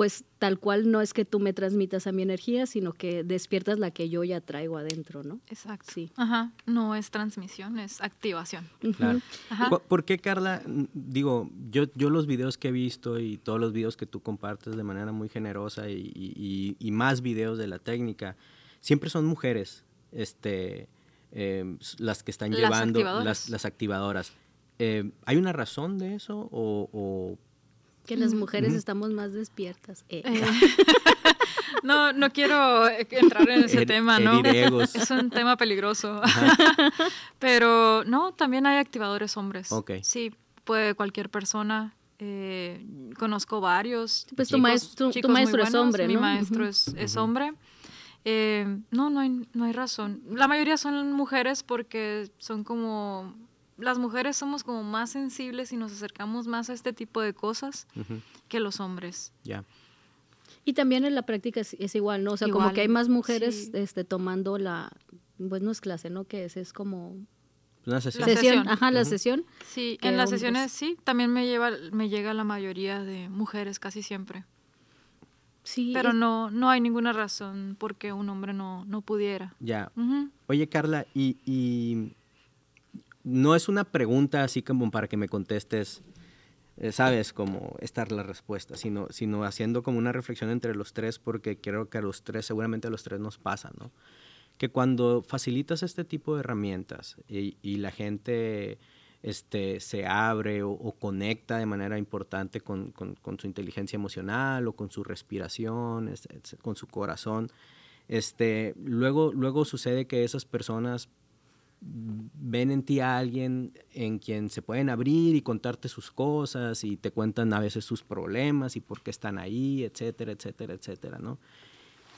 pues tal cual no es que tú me transmitas a mi energía, sino que despiertas la que yo ya traigo adentro, ¿no? Exacto. Sí. Ajá, no es transmisión, es activación. Claro. Ajá. ¿Por qué, Carla? Digo, yo, yo los videos que he visto y todos los videos que tú compartes de manera muy generosa y, más videos de la técnica, siempre son mujeres este, em, las que están llevando Las, activadoras. Eh, ¿Hay una razón de eso o que las mujeres estamos más despiertas. Eh. Eh, no, no quiero entrar en ese er-, tema, ¿no? Es un tema peligroso. Pero no, también hay activadores hombres. Sí, puede cualquier persona. Eh, conozco varios. Pues tu, maestro, es hombre, Mi maestro es, hombre. no, no hay razón. La mayoría son mujeres porque son como las mujeres somos como más sensibles y nos acercamos más a este tipo de cosas que los hombres. Ya. Y también en la práctica es, igual, ¿no? O sea, como que hay más mujeres este, tomando la, pues no es clase, ¿no? Que es, es como... La sesión. Ajá, la sesión. Sí, en las sesiones sí, también me, lleva, me llega la mayoría de mujeres casi siempre. Sí. Pero no, no hay ninguna razón por un hombre no, no pudiera. Ya. Oye, Carla, y no es una pregunta así como para que me contestes, eh, sabes, cómo estar la respuesta, sino, sino haciendo como una reflexión entre los tres, porque creo que a los tres, seguramente a los tres nos pasa, ¿no? Que cuando facilitas este tipo de herramientas y, la gente este, se abre o, conecta de manera importante con, su inteligencia emocional o con su respiración, este, con su corazón, este, luego, luego sucede que esas personas ven en ti a alguien en quien se pueden abrir y contarte sus cosas y te cuentan a veces sus problemas y por qué están ahí, etcétera, etcétera, etcétera, ¿no?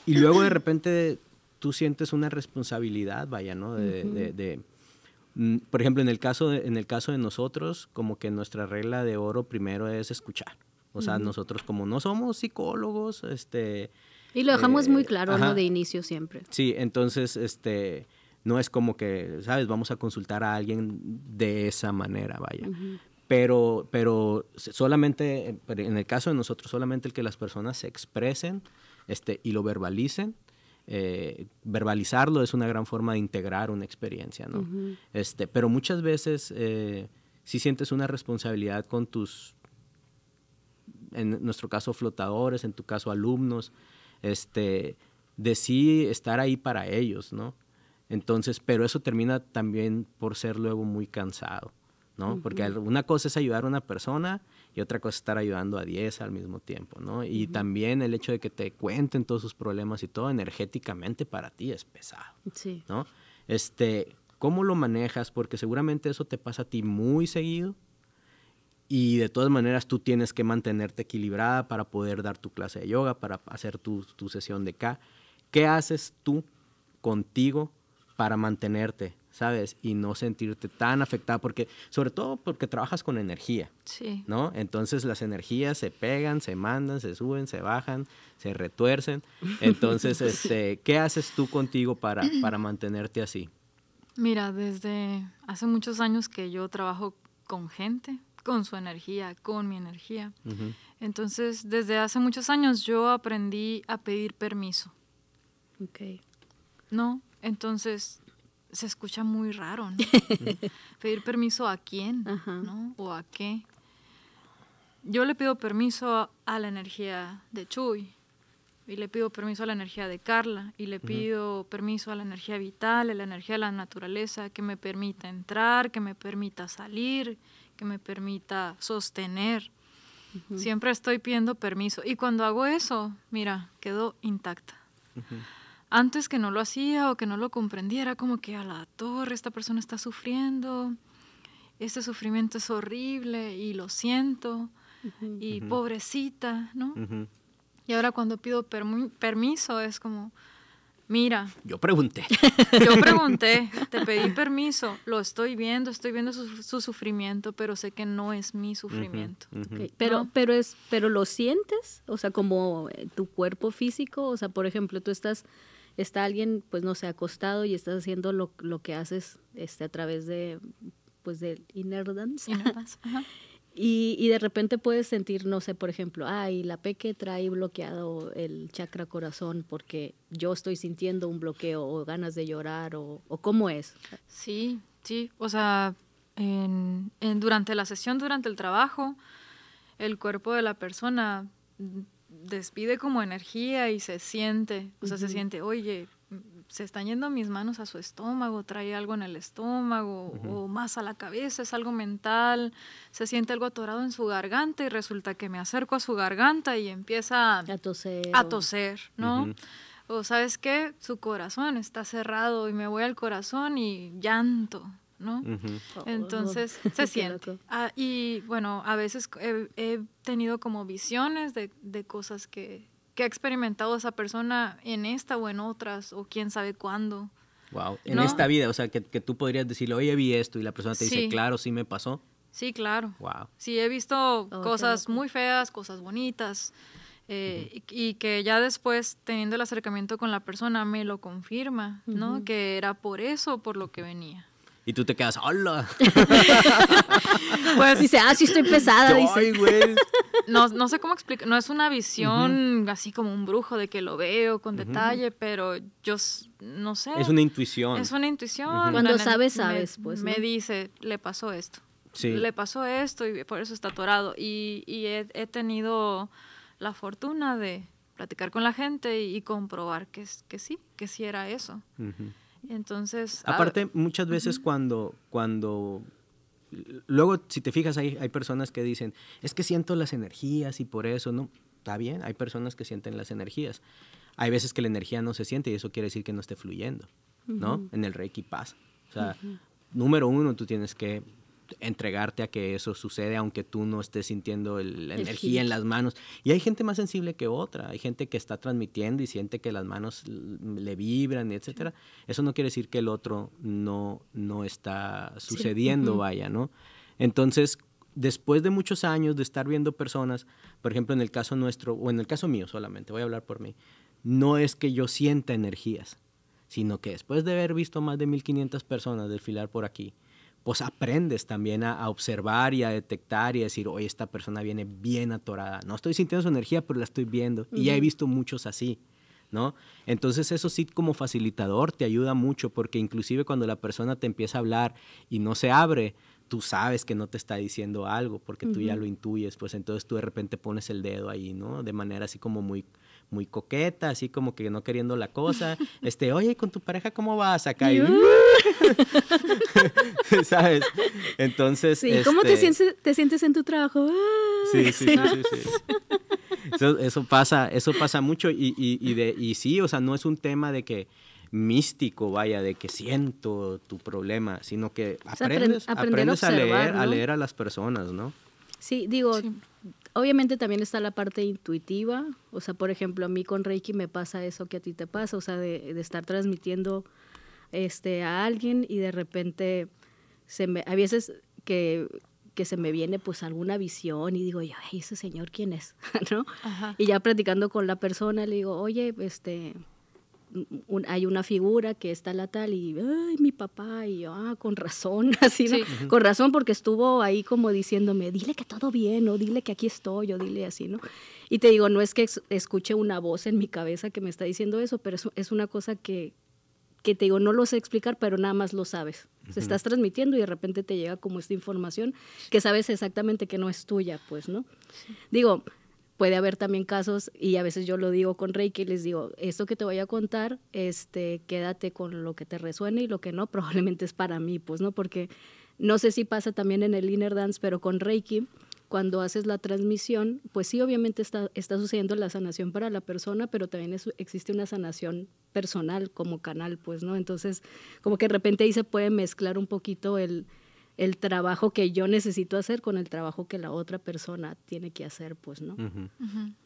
Y luego de repente tú sientes una responsabilidad, vaya, ¿no? De, mm, por ejemplo, en el, caso de, en el caso de nosotros, como que nuestra regla de oro primero es escuchar. O sea, nosotros como no somos psicólogos, este... Y lo dejamos eh, muy claro, ¿no? de inicio siempre. Sí, entonces, este no es como que, ¿sabes? Vamos a consultar a alguien de esa manera, vaya. Pero, pero solamente, eh, en el caso de nosotros, solamente el que las personas se expresen este, y lo verbalicen, eh, verbalizarlo es una gran forma de integrar una experiencia, ¿no? este, pero muchas veces si eh, sí sientes una responsabilidad con tus, en nuestro caso flotadores, en tu caso alumnos, este, de sí estar ahí para ellos, ¿no? Entonces, pero eso termina también por ser luego muy cansado, ¿no? Porque una cosa es ayudar a una persona y otra cosa es estar ayudando a 10 al mismo tiempo, ¿no? Y también el hecho de que te cuenten todos sus problemas y todo energéticamente para ti es pesado, sí. ¿no? Este, ¿cómo lo manejas? Porque seguramente eso te pasa a ti muy seguido y de todas maneras tú tienes que mantenerte equilibrada para poder dar tu clase de yoga, para hacer tu, tu sesión de K. ¿Qué haces tú contigo para mantenerte, ¿sabes? Y no sentirte tan afectada, porque, sobre todo porque trabajas con energía, sí. ¿no? Entonces las energías se pegan, se mandan, se suben, se bajan, se retuercen. Entonces, este, ¿qué haces tú contigo para, para mantenerte así? Mira, desde hace muchos años que yo trabajo con gente, con su energía, con mi energía. Entonces, desde hace muchos años yo aprendí a pedir permiso. Ok. No, entonces, se escucha muy raro, Pedir permiso a quién, ¿no? O a qué. Yo le pido permiso a la energía de Chuy, y le pido permiso a la energía de Carla, y le pido permiso a la energía vital, a la energía de la naturaleza, que me permita entrar, que me permita salir, que me permita sostener. Siempre estoy pidiendo permiso. Y cuando hago eso, mira, quedó intacta antes que no lo hacía o que no lo comprendiera, como que a la torre esta persona está sufriendo, este sufrimiento es horrible y lo siento y pobrecita, ¿no? Y ahora cuando pido permiso es como, mira. Yo pregunté. Yo pregunté, te pedí permiso, lo estoy viendo, estoy viendo su, sufrimiento, pero sé que no es mi sufrimiento. Pero, pero, es, pero lo sientes, o sea, como eh, tu cuerpo físico, o sea, por ejemplo, tú estás está alguien, pues no sé, acostado y estás haciendo lo, que haces este, a través de, pues del inner dance. Y, de repente puedes sentir, no sé, por ejemplo, ay, la peque trae bloqueado el chakra corazón porque yo estoy sintiendo un bloqueo o ganas de llorar o, cómo es. Sí, sí, o sea, durante la sesión, durante el trabajo, el cuerpo de la persona despide como energía y se siente, o sea, se siente, oye, se están yendo mis manos a su estómago, trae algo en el estómago o más a la cabeza, es algo mental, se siente algo atorado en su garganta y resulta que me acerco a su garganta y empieza a toser, a toser ¿no? O sabes qué, su corazón está cerrado y me voy al corazón y llanto, ¿no? Entonces oh, se siente. Ah, y bueno, a veces he, tenido como visiones de, cosas que, que, ha experimentado esa persona en esta o en otras, o quién sabe cuándo. Wow, en esta vida, o sea, que, tú podrías decirle, oye, vi esto, y la persona te dice, claro, sí me pasó. Sí, claro. Wow. Sí, he visto oh, cosas muy feas, cosas bonitas, eh, y, que ya después, teniendo el acercamiento con la persona, me lo confirma, ¿no? Que era por eso por lo que venía. Y tú te quedas, hola. pues dice, ah, sí estoy pesada. Ay, güey. No, sé cómo explicar, no es una visión así como un brujo de que lo veo con detalle, pero yo no sé. Es una intuición. Es una intuición. Cuando sabes, sabes, pues. Me dice, le pasó esto. Sí. Le pasó esto y por eso está atorado. Y, he, tenido la fortuna de platicar con la gente y, comprobar que, que sí, que sí era eso. Entonces. Aparte, muchas veces cuando, cuando. Luego, si te fijas, hay, hay personas que dicen, es que siento las energías y por eso, ¿no? Está bien, hay personas que sienten las energías. Hay veces que la energía no se siente y eso quiere decir que no esté fluyendo, ¿no? En el Reiki pasa. O sea, número uno, tú tienes que entregarte a que eso sucede, aunque tú no estés sintiendo la energía en las manos. Y hay gente más sensible que otra, hay gente que está transmitiendo y siente que las manos le vibran, etcétera. Eso no quiere decir que el otro no, no está sucediendo, vaya, ¿no? Entonces, después de muchos años de estar viendo personas, por ejemplo, en el caso nuestro, o en el caso mío solamente, voy a hablar por mí, no es que yo sienta energías, sino que después de haber visto más de 1500 personas desfilar por aquí, pues aprendes también a, observar y a detectar y a decir, oye, esta persona viene bien atorada. No estoy sintiendo su energía, pero la estoy viendo. Y ya he visto muchos así, ¿no? Entonces eso sí como facilitador te ayuda mucho porque inclusive cuando la persona te empieza a hablar y no se abre, tú sabes que no te está diciendo algo porque tú ya lo intuyes, pues entonces tú de repente pones el dedo ahí, ¿no? De manera así como muy muy coqueta, así como que no queriendo la cosa. Este, oye, con tu pareja cómo vas acá? Uh". ¿Sabes? Entonces. Sí, ¿cómo te, este sientes, te sientes en tu trabajo? Ah, sí, sí, sí, Eso, pasa, eso pasa mucho. Y, de, sí, o sea, no es un tema de que místico, vaya, de que siento tu problema, sino que aprendes, a, leer, a las personas, ¿no? Sí, digo, obviamente también está la parte intuitiva, o sea, por ejemplo, a mí con Reiki me pasa eso que a ti te pasa, o sea, de, estar transmitiendo este, a alguien y de repente se me, a veces que, que se me viene pues alguna visión y digo, yo, ese señor quién es, ¿no? Y ya platicando con la persona le digo, oye, este, hay una figura que está la tal y, ay, mi papá, y yo, ah, con razón, así, ¿no? Con razón porque estuvo ahí como diciéndome, dile que todo bien, o dile que aquí estoy, o dile así, ¿no? Y te digo, no es que escuche una voz en mi cabeza que me está diciendo eso, pero es, una cosa que, que te digo, no lo sé explicar, pero nada más lo sabes. Se estás transmitiendo y de repente te llega como esta información que sabes exactamente que no es tuya, pues, ¿no? Digo, puede haber también casos, y a veces yo lo digo con Reiki, les digo, esto que te voy a contar, este, quédate con lo que te resuene y lo que no, probablemente es para mí, pues, ¿no? Porque no sé si pasa también en el inner dance, pero con Reiki, cuando haces la transmisión, pues sí, obviamente está, está sucediendo la sanación para la persona, pero también existe una sanación personal como canal, pues, ¿no? Entonces, como que de repente ahí se puede mezclar un poquito el el trabajo que yo necesito hacer con el trabajo que la otra persona tiene que hacer, pues, ¿no?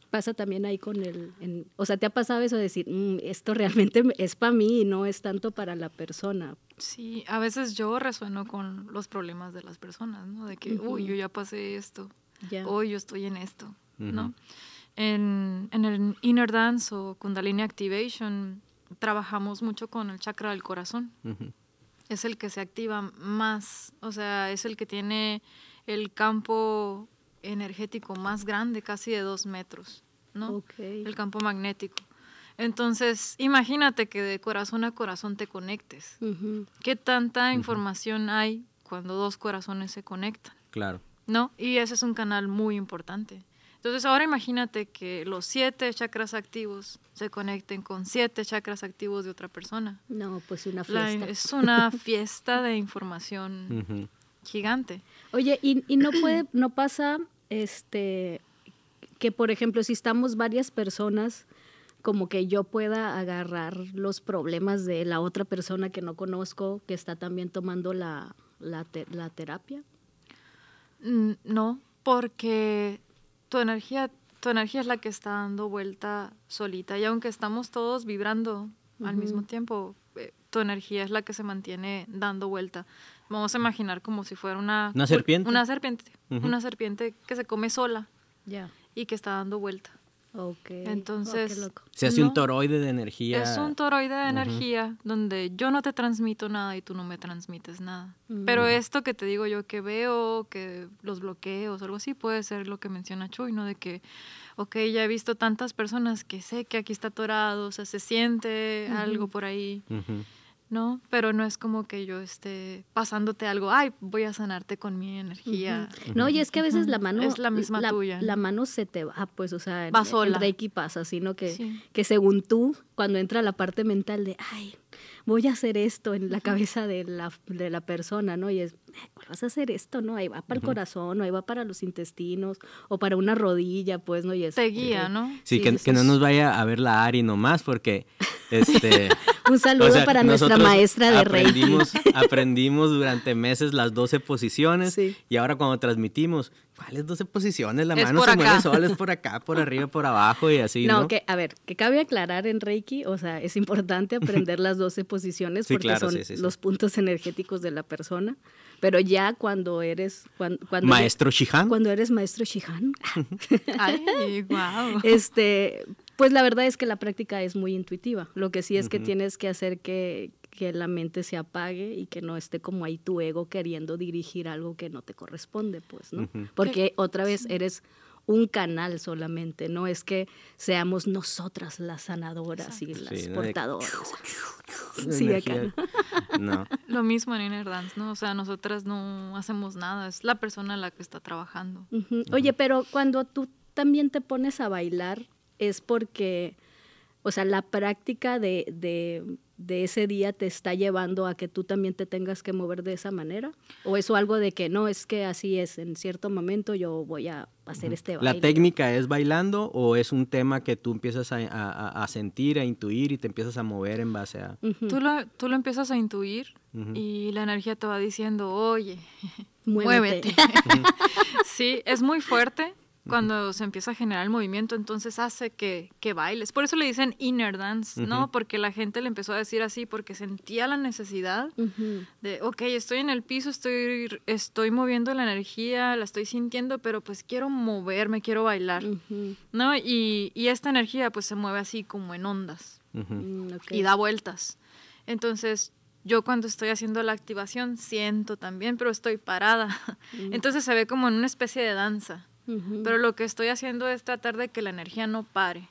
Pasa también ahí con el, o sea, ¿te ha pasado eso de decir, mm, esto realmente es para mí y no es tanto para la persona? Sí, a veces yo resueno con los problemas de las personas, ¿no? De que, uy, yo ya pasé esto, hoy yo estoy en esto, ¿no? En, en el Inner Dance o Kundalini Activation trabajamos mucho con el chakra del corazón es el que se activa más, o sea, es el que tiene el campo energético más grande, casi de dos metros, ¿no? El campo magnético. Entonces, imagínate que de corazón a corazón te conectes. ¿Qué tanta información hay cuando dos corazones se conectan? Claro. ¿No? Y ese es un canal muy importante. Entonces ahora imagínate que los siete chakras activos se conecten con siete chakras activos de otra persona. No, pues una fiesta. es una fiesta de información gigante. Oye, y, no puede, no pasa, este, que por ejemplo si estamos varias personas, como que yo pueda agarrar los problemas de la otra persona que no conozco, que está también tomando la, la, la terapia. Mm, no, porque tu energía, tu energía es la que está dando vuelta solita y aunque estamos todos vibrando al mismo tiempo, eh, tu energía es la que se mantiene dando vuelta. Vamos a imaginar como si fuera una... serpiente. Una serpiente, una serpiente que se come sola ya y que está dando vuelta. Okay. Entonces, se hace un toroide de energía. Es un toroide de energía donde yo no te transmito nada y tú no me transmites nada. Mm. Pero esto que te digo yo que veo, que los bloqueos, algo así, puede ser lo que menciona Chuy, ¿no? De que, ok, ya he visto tantas personas que sé que aquí está atorado, o sea, se siente algo por ahí. ¿no? Pero no es como que yo esté pasándote algo, ay, voy a sanarte con mi energía. No, y es que a veces la mano... Es la misma la, tuya. La mano se te va, pues, o sea, el va sola. Reiki pasa, sino que, que según tú, cuando entra la parte mental de, ay, voy a hacer esto en la cabeza de la, persona, ¿no? Y es, vas a hacer esto, ¿no? Ahí va para el corazón, o ahí va para los intestinos, o para una rodilla, pues, ¿no? Y es, Te ¿no? Sí, que, no nos vaya a ver la Ari nomás, porque este. Un saludo para nuestra maestra de aprendimos, Aprendimos durante meses las 12 posiciones y ahora cuando transmitimos ¿Cuáles 12 posiciones? La mano se mueve sola, es por acá, por arriba, por abajo y así. No, que a ver, que cabe aclarar en Reiki, o sea, es importante aprender las 12 posiciones porque son los puntos energéticos de la persona. Pero ya cuando eres. Cuando, maestro Shihan. Cuando eres maestro Shihan. Ay, wow. Este, pues la verdad es que la práctica es muy intuitiva. Lo que sí es que tienes que hacer que, que la mente se apague y que no esté como ahí tu ego queriendo dirigir algo que no te corresponde, pues, ¿no? Porque otra vez eres un canal solamente, no es que seamos nosotras las sanadoras y las portadoras. Sí, acá. Lo mismo en Inner Dance, ¿no? O sea, nosotras no hacemos nada, es la persona la que está trabajando. Oye, pero cuando tú también te pones a bailar, es porque, o sea, la práctica de de ese día te está llevando a que tú también te tengas que mover de esa manera? ¿O eso algo de que no, es que así es, en cierto momento yo voy a hacer este baile? ¿La técnica es bailando o es un tema que tú empiezas a, a, sentir, a intuir y te empiezas a mover en base a...? tú, lo, empiezas a intuir y la energía te va diciendo, oye, muévete. sí, es muy fuerte, cuando se empieza a generar el movimiento, entonces hace que, que bailes. Por eso le dicen inner dance, ¿no? Porque la gente le empezó a decir así, porque sentía la necesidad de, ok, estoy en el piso, estoy, estoy moviendo la energía, la estoy sintiendo, pero pues quiero moverme, quiero bailar, ¿no? Y, y, esta energía pues se mueve así como en ondas mm, y da vueltas. Entonces yo cuando estoy haciendo la activación siento también, pero estoy parada. Mm. Entonces se ve como en una especie de danza. Pero lo que estoy haciendo es tratar de que la energía no pare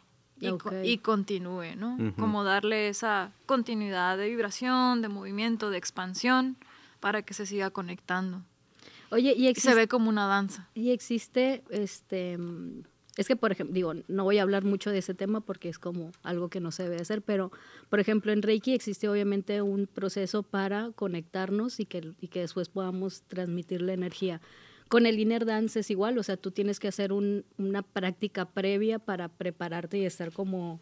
y, continúe, ¿no? Como darle esa continuidad de vibración, de movimiento, de expansión, para que se siga conectando. Oye, y se ve como una danza. Y existe, este, es que por ejemplo, digo, no voy a hablar mucho de ese tema porque es como algo que no se debe hacer, pero por ejemplo en Reiki existe obviamente un proceso para conectarnos y que, y que después podamos transmitir la energía. Con el inner dance es igual, o sea, tú tienes que hacer una práctica previa para prepararte y estar como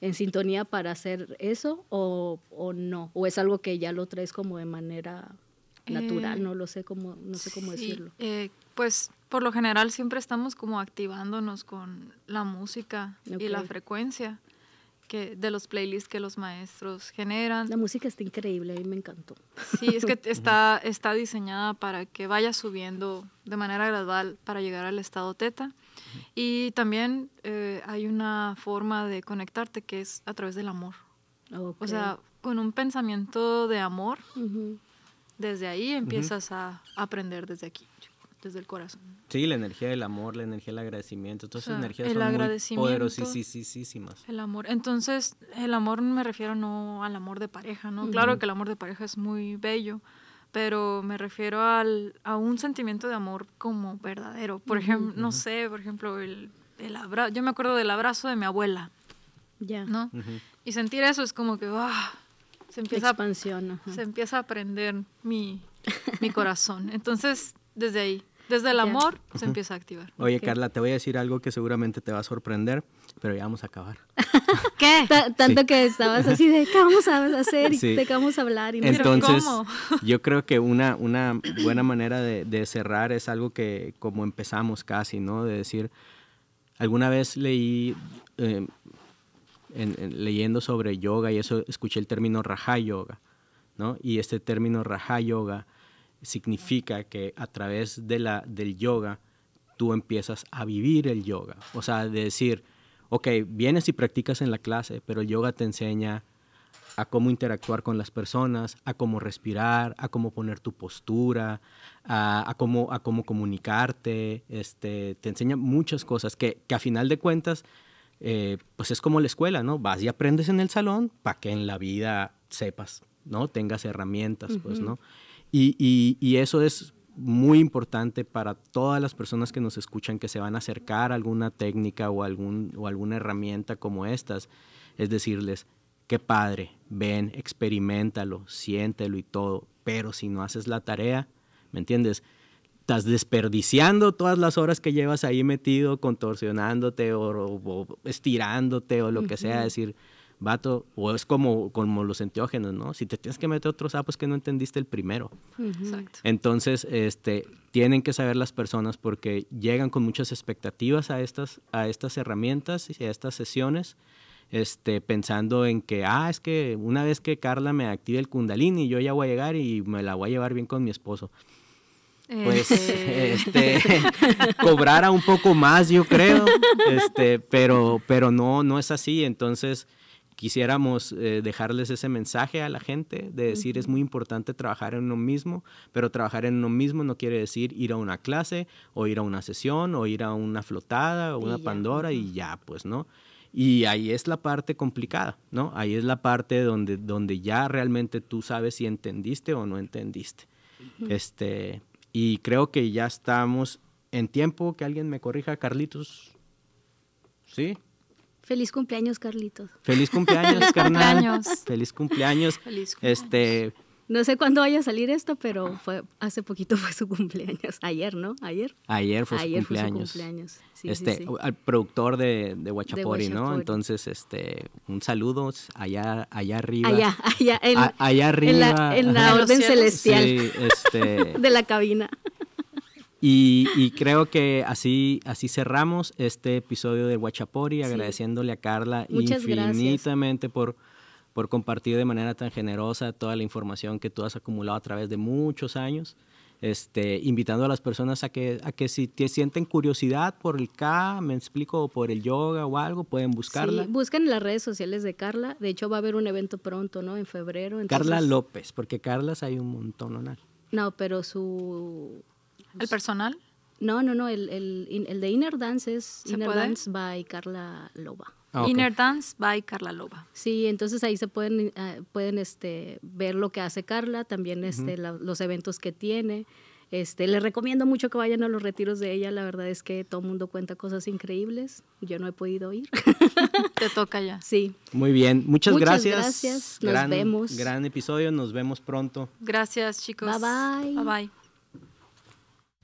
en sintonía para hacer eso o, no, o es algo que ya lo traes como de manera natural, eh, no lo sé cómo, no sé cómo decirlo. Eh, pues por lo general siempre estamos como activándonos con la música y la frecuencia de los playlists que los maestros generan. La música está increíble, a mí me encantó. Sí, es que está, está diseñada para que vayas subiendo de manera gradual para llegar al estado teta. Y también eh, hay una forma de conectarte que es a través del amor. O sea, con un pensamiento de amor, desde ahí empiezas a aprender desde aquí desde el corazón. Sí, la energía del amor, la energía del agradecimiento, todas esas energías el son agradecimiento, poderosísimas. El amor, entonces el amor me refiero no al amor de pareja, ¿no? Claro que el amor de pareja es muy bello, pero me refiero a un sentimiento de amor como verdadero. Por ejemplo, no sé, por ejemplo, el, abrazo, yo me acuerdo del abrazo de mi abuela, ya. ¿no? Y sentir eso es como que, ah, se empieza a, se empieza a aprender mi corazón. Entonces, desde ahí, desde el amor se empieza a activar. Oye, Carla, te voy a decir algo que seguramente te va a sorprender, pero ya vamos a acabar. ¿Qué? tanto que estabas así de qué vamos a hacer y de qué vamos a hablar. Y Entonces, yo creo que una, buena manera de, cerrar es algo que como empezamos casi, ¿no? De decir, alguna vez leí... Eh, leyendo sobre yoga y eso escuché el término raja yoga, ¿no? Y este término raja yoga significa que a través de la, del yoga tú empiezas a vivir el yoga. O sea, de decir, ok, vienes y practicas en la clase, pero el yoga te enseña a cómo interactuar con las personas, a cómo respirar, a cómo poner tu postura, a, cómo, a cómo comunicarte. Este, te enseña muchas cosas que, que a final de cuentas, eh, pues es como la escuela, ¿no? Vas y aprendes en el salón para que en la vida sepas, ¿no? Tengas herramientas, pues, ¿no? Y, eso es muy importante para todas las personas que nos escuchan que se van a acercar a alguna técnica o, o alguna herramienta como estas, es decirles, qué padre, ven, experimentalo, siéntelo y todo, pero si no haces la tarea, ¿me entiendes? Estás desperdiciando todas las horas que llevas ahí metido, contorsionándote o, estirándote o lo que sea, decir, vato, o es como, como los enteógenos, ¿no? Si te tienes que meter otro sapo es que no entendiste el primero. Exacto. Entonces, este, tienen que saber las personas porque llegan con muchas expectativas a estas, a estas herramientas y a estas sesiones. Este, pensando en que, ah, es que una vez que Carla me active el kundalini, yo ya voy a llegar y me la voy a llevar bien con mi esposo pues eh. este cobrara un poco más yo creo este pero pero no no es así entonces quisiéramos eh, dejarles ese mensaje a la gente de decir es muy importante trabajar en uno mismo, pero trabajar en uno mismo no quiere decir ir a una clase o ir a una sesión o ir a una flotada o una pandora y ya, pues, ¿no? Y ahí es la parte complicada, ¿no? Ahí es la parte donde, donde ya realmente tú sabes si entendiste o no entendiste. Este, y creo que ya estamos en tiempo que alguien me corrija, Carlitos. ¿Sí? Feliz cumpleaños, Carlitos. Feliz cumpleaños, carnal. Feliz cumpleaños. Feliz cumpleaños. Este, no sé cuándo vaya a salir esto, pero fue hace poquito fue su cumpleaños. Ayer, ¿no? Ayer. Ayer fue su Ayer cumpleaños. Fue su cumpleaños. este, al productor de, de Huachapori, ¿no? Entonces, este, un saludo allá, allá arriba. Allá, allá, en, arriba. En la, orden celestial. Este. de la cabina. Y, creo que así, así cerramos este episodio de Guachapori, agradeciéndole a Carla infinitamente por, por compartir de manera tan generosa toda la información que tú has acumulado a través de muchos años. Este, invitando a las personas a que, a que si te sienten curiosidad por el K, me explico, o por el yoga o algo, pueden buscarla. Sí, busquen las redes sociales de Carla. De hecho, va a haber un evento pronto, ¿no? En febrero. Carla López, porque Carlas hay un montón, ¿no? No, pero su ¿El personal? No, no, no, el, el de Inner Dance es Inner Dance by Carla Loba. Ah, Inner Dance by Carla Loba. Sí, entonces ahí se pueden, eh, pueden este, ver lo que hace Carla, también este, los eventos que tiene. Este, les recomiendo mucho que vayan a los retiros de ella. La verdad es que todo el mundo cuenta cosas increíbles. Yo no he podido ir. Te toca ya. Sí. Muy bien. Muchas, Muchas gracias. gracias. Nos vemos. Gran episodio. Nos vemos pronto. Gracias, chicos. Bye bye. Bye bye.